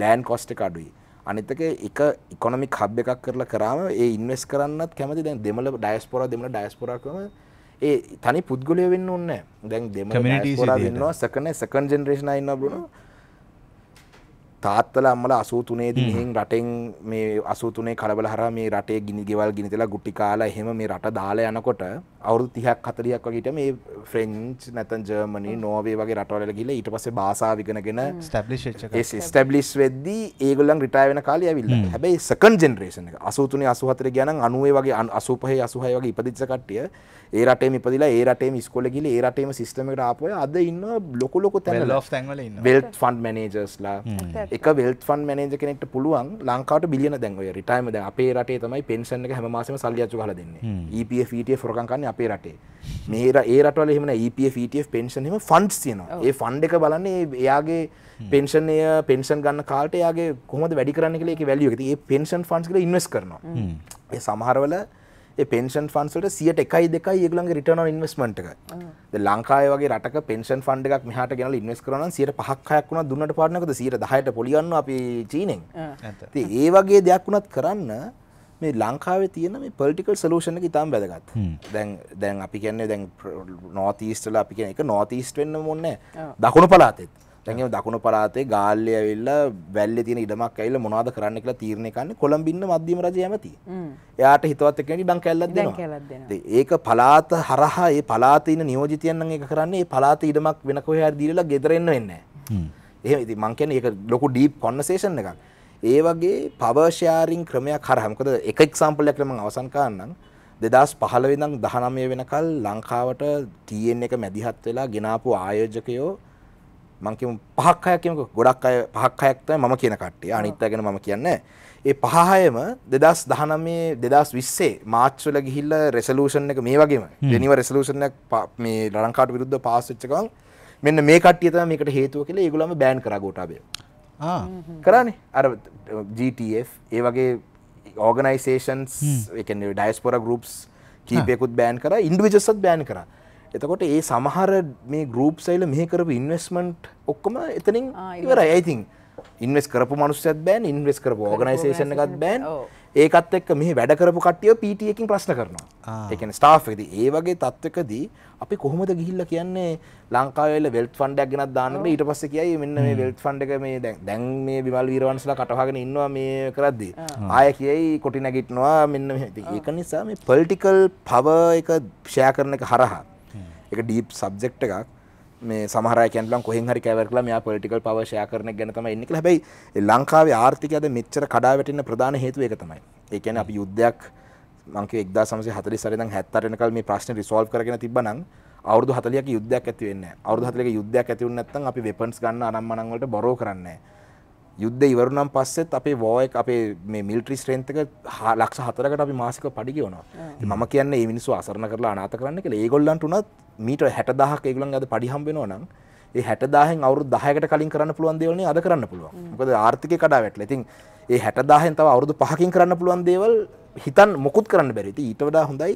ලෑන් කොස්ට කඩුයි අනිතක එක ඉකොනමික් හබ් එකක් කරලා කරාම ඒ ඉන්වස් කරන්නත් කැමති දැන් දෙමල ඩයිස්පොර දෙමල ඩයිස්පොරා කරම ඒ තනි පුද්ගලය වෙන්න ඕන්න දැන් දෙම ඩයිස්පොරා වෙන්නවා සකන සකන් ජෙනරේෂන ඉන්න බුණා තාත්තල අම්මල අසූතුනේදී මෙහෙන් රටෙන් මේ අසූතුනේ කලබල හරහා මේ රටේ ගිනි ගෙවල් ගිනි තෙලා ගුටි කාලා එහෙම මේ රට දාලා යනකොට අවුරුදු 30ක් 40ක් වගේට මේ ෆ්‍රෙන්ච් නැත්නම් ජර්මනි නෝර්වේ වගේ රටවල ගිහලා ඊට පස්සේ භාෂාව ඉගෙනගෙන ස්ටැබ්ලිෂ් වෙච්ච එක ඒ ස්ටැබ්ලිෂ් වෙද්දී ඒගොල්ලන් රිටයර් වෙන කාලේ ඇවිල්ලා හැබැයි සෙකන්ඩ් ජෙනරේෂන් එක 83 84 ගියා නම් 90 වගේ 85 86 වගේ ඉපදිච්ච කට්ටිය ඒ රටේ ඉපදිලා ඒ රටේ ඉස්කොල ගිල ඒ රටේම සිස්ටම එකට ආපුවය අද ඉන්න ලොකු ලොකු තැන වෙල්ත් ෆන්ඩ් මැනේජර්ස්ලා එක වෙල්ත් ෆන් මැනේජ කෙනෙක්ට පුළුවන් ලංකාට බිලියන දැන්වය රිටයිම දැන් අපේ රටේ තමයි පෙන්ෂන් එක හැමමාසම සල්ලි අච්චු ගහලා දෙන්නේ EPF ETF හොරකම් කරන්නේ අපේ රටේ මේර ඒ රටවල එහෙම EPF ETF පෙන්ෂන් එහෙම ෆන්ඩ්ස් තියෙනවා ඒ ෆන්ඩ් එක බලන්නේ එයාගේ පෙන්ෂන්ය පෙන්ෂන් ගන්න කාට එයාගේ කොහොමද වැඩි කරන්න කියලා ඒක වැලියු එක. ඒ පෙන්ෂන් ෆන්ඩ්ස් කියලා ඉන්වෙස්ට් කරනවා. ඒ සමහරවල පෙන්ෂන් ෆන්සල්ට සියට එකයි දෙකයි ඒගලන්ගේ රිටන ඉන්වස්මට එක ලංකාය වගේ රට පෙන්ෂන් ෆන්ඩ එකක් මෙහට ගෙනල ඉන්වස් කරන සියට පහක්හයක් වුණ දුන්නට පානකද සියට දහයට පොලියන්න අපි චීනෙන් ඒ වගේ දෙයක් වුණත් කරන්න මේ ලංකාවේ තියෙන මේ පොලිටිකල් සලූෂණ එක ඉතාම වැදගත්. දැන් දැන් අපි කියන්නේ දැන් නෝත් ඊස්ට්ලා අපි කියන එක නෝත් ඊස්ට් වෙන්න ඕනේ නැහැ. දකුණු පළාතෙත්. තැන්ම දකුණු පරාතේ ගාල්ලය ඇවිල්ල වැල්ල තියෙන ඉඩමක් ඇල්ල මොනාද කරන්න කියලා තීරණය කන්නේ කොළඹින්න මධ්‍යම රජය ඇමති. එයාට හිතවත් එක්කෙනෙක් ඉඩම් කැල්ලක් දෙනවා. ඒක පළාත හරහා ඒ පළාතේ ඉන්න නියෝජිතයන් නම් ඒක කරන්නේ ඒ පළාතේ ඉඩමක් වෙන කොහේ හරි දීලා ගෙදර එන්න වෙන්නේ නැහැ. එහෙම ඉතින් මං කියන්නේ ඒක ලොකු ඩීප් කොන්වර්සේෂන් එකක්. ඒ වගේ පවර් ෂෙයාරින් ක්‍රමයක් හරහා මොකද එක එක්සැම්පලයක් මම අවසන් කරන්නම් 2015 ඉඳන් 19 වෙනකල් ලංකාවට TN එක මැදිහත් වෙලා ගෙනාපු ආයෝජකයෝ මං කියමු පහක් හයක් කියමුකෝ ගොඩක් අය පහක් හයක් තමයි මම කියන කට්ටිය අනිත් අය ගැන මම කියන්නේ ඒ පහ හයම 2019 2020 මාර්ච් වල ගිහිල්ලා රෙසලූෂන් එක මේ වගේම ජෙනීව රෙසලූෂන් එක මේ ලංකාවට විරුද්ධව පාස් වෙච්ච ගමන් මෙන්න මේ කට්ටිය තමයි මේකට හේතුව කියලා ඒගොල්ලෝම බෑන් කරා ගෝඨාභය ආ කරානේ අර GTF ඒ වගේ ඕගනයිසේෂන්ස් ඒ කියන්නේ ඩයස්පොරා ගෲප්ස් කීපයකුත් බෑන් කරා ඉන්ඩිවිජුවල්ස්ත් බෑන් කරා එතකොට ඒ සමහර මේ ගරුප් සයිල මේ කරපු ඉන්වස්මට් ඔක්කොම එතනින් ඉවර ඇයිතින් ඉන්වස් කරපු මනුස්සත් බෑන් ඉන්වස් කරපු ඕගනයිසේෂන එකත් බෑන් ඒකත් එක් මේ වැඩ කරපු කටිය පිටියකින් ප්‍රශ්න කරනවා එකන ස්ටාෆ්ද ඒ වගේ තත්වකදී අපි කොහොමද ගිහිල්ල කියන්නේ ලංකාවල වෙල්ට ෆන්ඩක් ගෙනත් දාන්නට ඊට පස්ස කියයි මෙන්න මේ වෙල්ට ෆන්ඩ එක මේ දැන් මේ විමල් වීරවන්සලා කටහගෙන ඉන්නවා මේ කරද්දී ආය කියයි කොටි නැගිටනවා මෙන්න ඒක නිසා මේ පොල්ටිකල් පව එක ෂය කරන එක හරහා එක ඩීප් සබ්ෙක්් එකක් මේ සමහර කැන්ලම් කොහෙන් හරි කැවරලා මෙයා පොලිටිකල් පවශය කරන ගැනතම එන්නෙක් හැබයි ලංකාවේ ආර්ථිකයද මෙච්චර කඩාවැටන්න ප්‍රධාන හේතුව එක තමයි ඒකැන අපි යුද්ධයක් මංක එක්දා සමසේ හතරි සරිද හැත්තරනකල් මේ ප්‍රශ්න රිසෝල් කරන තිබනම් අවුදු හතලයක් යුද්ධයක් ඇතිවන්න අවුදු හතලක යුද්ධයක් ඇතිවන්නත්තන් අපි වෙපන්ස් ගන්න අනම්මනංවලට බොරෝ කරන්නේ යුද්ධ ඉවරුනම් පස්සෙත් අපේ වෝයක් අපේ මේ මිල්ට්‍රි ස්ට්‍රෙන්තක ලක්ෂ හතරකට අපි මාසික පඩිගවනවා මම කියන්න මිනිස්සු අසරණ කරලා අනාත කරන්න එක ඒගොල්ලන්ට උනත් මීට හැට දහක් ඒගුලන් අද පඩිහම්බෙනවා නම් ඒ හැටදාහෙන් අවුරු දහයකට කලින් කරන්න පුළුවන් දේවල්න අද කරන්න පුළුවන් මොකද ආර්ථික කඩා වැටල ඉතින් ඒ හැටදාහෙන් තව අවුරුදු පහකින් කරන්න පුළුවන් දේවල් හිතන් මොකුත් කරන්න බැරිති ඊට වඩා හොඳයි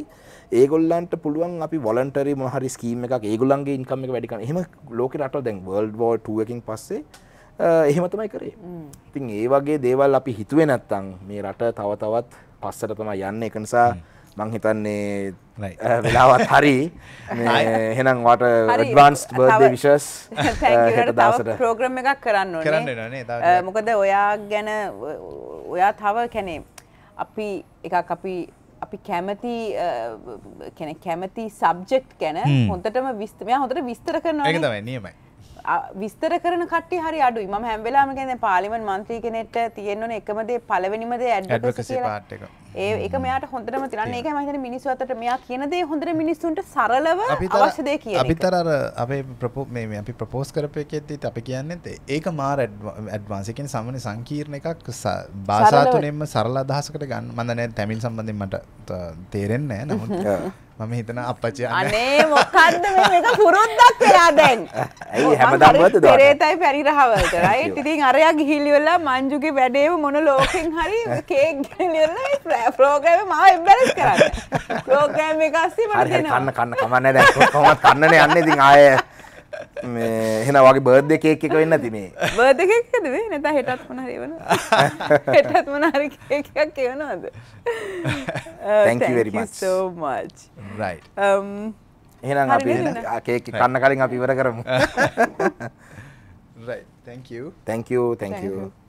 ඒගොල්ලන්ට පුළුවන් අපි වොලන්ටරි මොහරි ස්කීම එක ඒගොල්ලන්ගේ ඉන්කම එක වැඩිකන්න එහෙම ලෝක රටවල් දැන් වර්ල්ඩ් වෝර් 2 එකකින් පස්සේ එහෙම තමයි කරේ. ඉතින් ඒ වගේ දේවල් අපි හිතුවේ නැත්තම් මේ රට තව තවත් පස්සට තමයි යන්නේ ඒක නිසා මං හිතන්නේ වෙලාවත් හරි එහෙනම් වාට ඩ්වාන්ස් බර්ධ විශස් දසට ප්‍රෝග්‍රම් එකක් කරන්න කරන්න මොකද ඔයා ගැන ඔයා තව කැනේ අපි එකක් අපි අපි කැමති කැමති සබ්ජෙක්් ගැන හොඳටම විස්තමය හොඳට විස්තර කරනවා නියමයි විස්තර කරන කට්ටි හරි අඩුයි මම හැම්වෙලාම ගැන පාලිමන් මන්ත්‍රී කෙනෙට තියෙන්වන එකමදේ පලවෙනිමද ඇඩ්වකසි පාට්ක ඒ එක මෙයාට හොඳටම තිරන්න එක මහිතන මිනිස්සු අතට මෙයා කියනදේ හොඳට මිනිස්සුන්ට සරලව අවශ්‍යදය කිය අපිතර අපේ ප්‍රපෝ මේ අපි ප්‍රපෝස් කරපයකෙත්ති අපි කියන්නෙත් ඒක මාර ඇඩ්වාන්සිකෙන් සමන සංකීර්ණ එකක් භාසාතුනෙන්ම සරල අදහසකට ගන්න මඳනෑ තැමිල් සම්බඳධ මට තේරෙන්නෑ නමුත් මම හිතන අපච්චි අනේ මොකක්ද මේක පුරුද්දක් වෙලා දැන් ඇයි හැමදාමවත් දොරේතයි පරිරහවලට රයිට් ඉතින් අරයා ගිහිල්ලි වෙලා මංජුගේ වැඩේම මොන ලෝකෙන් හරි කේක් ගෙනියලා ප්‍රෝග්‍රම ම එබලස් කරන්න ප්‍රෝග්‍රම් එකස්සේ මට කන්න කන්න කමන්න දැ කොමත් කන්නන යන්න ඉතින් ආය එහෙන වගේ බර්ධ කේක් එක වෙන්න තිනේ බර්ධකක්ද වේ නැත හෙටත් මොනහරි වන හෙටත් මොනහරි කේකක් කියවනවාද එහෙනම් අපි කේක් කන්න කලින් අපි ඉවර කරමු Right, thank you. Thank you, thank, thank you. you.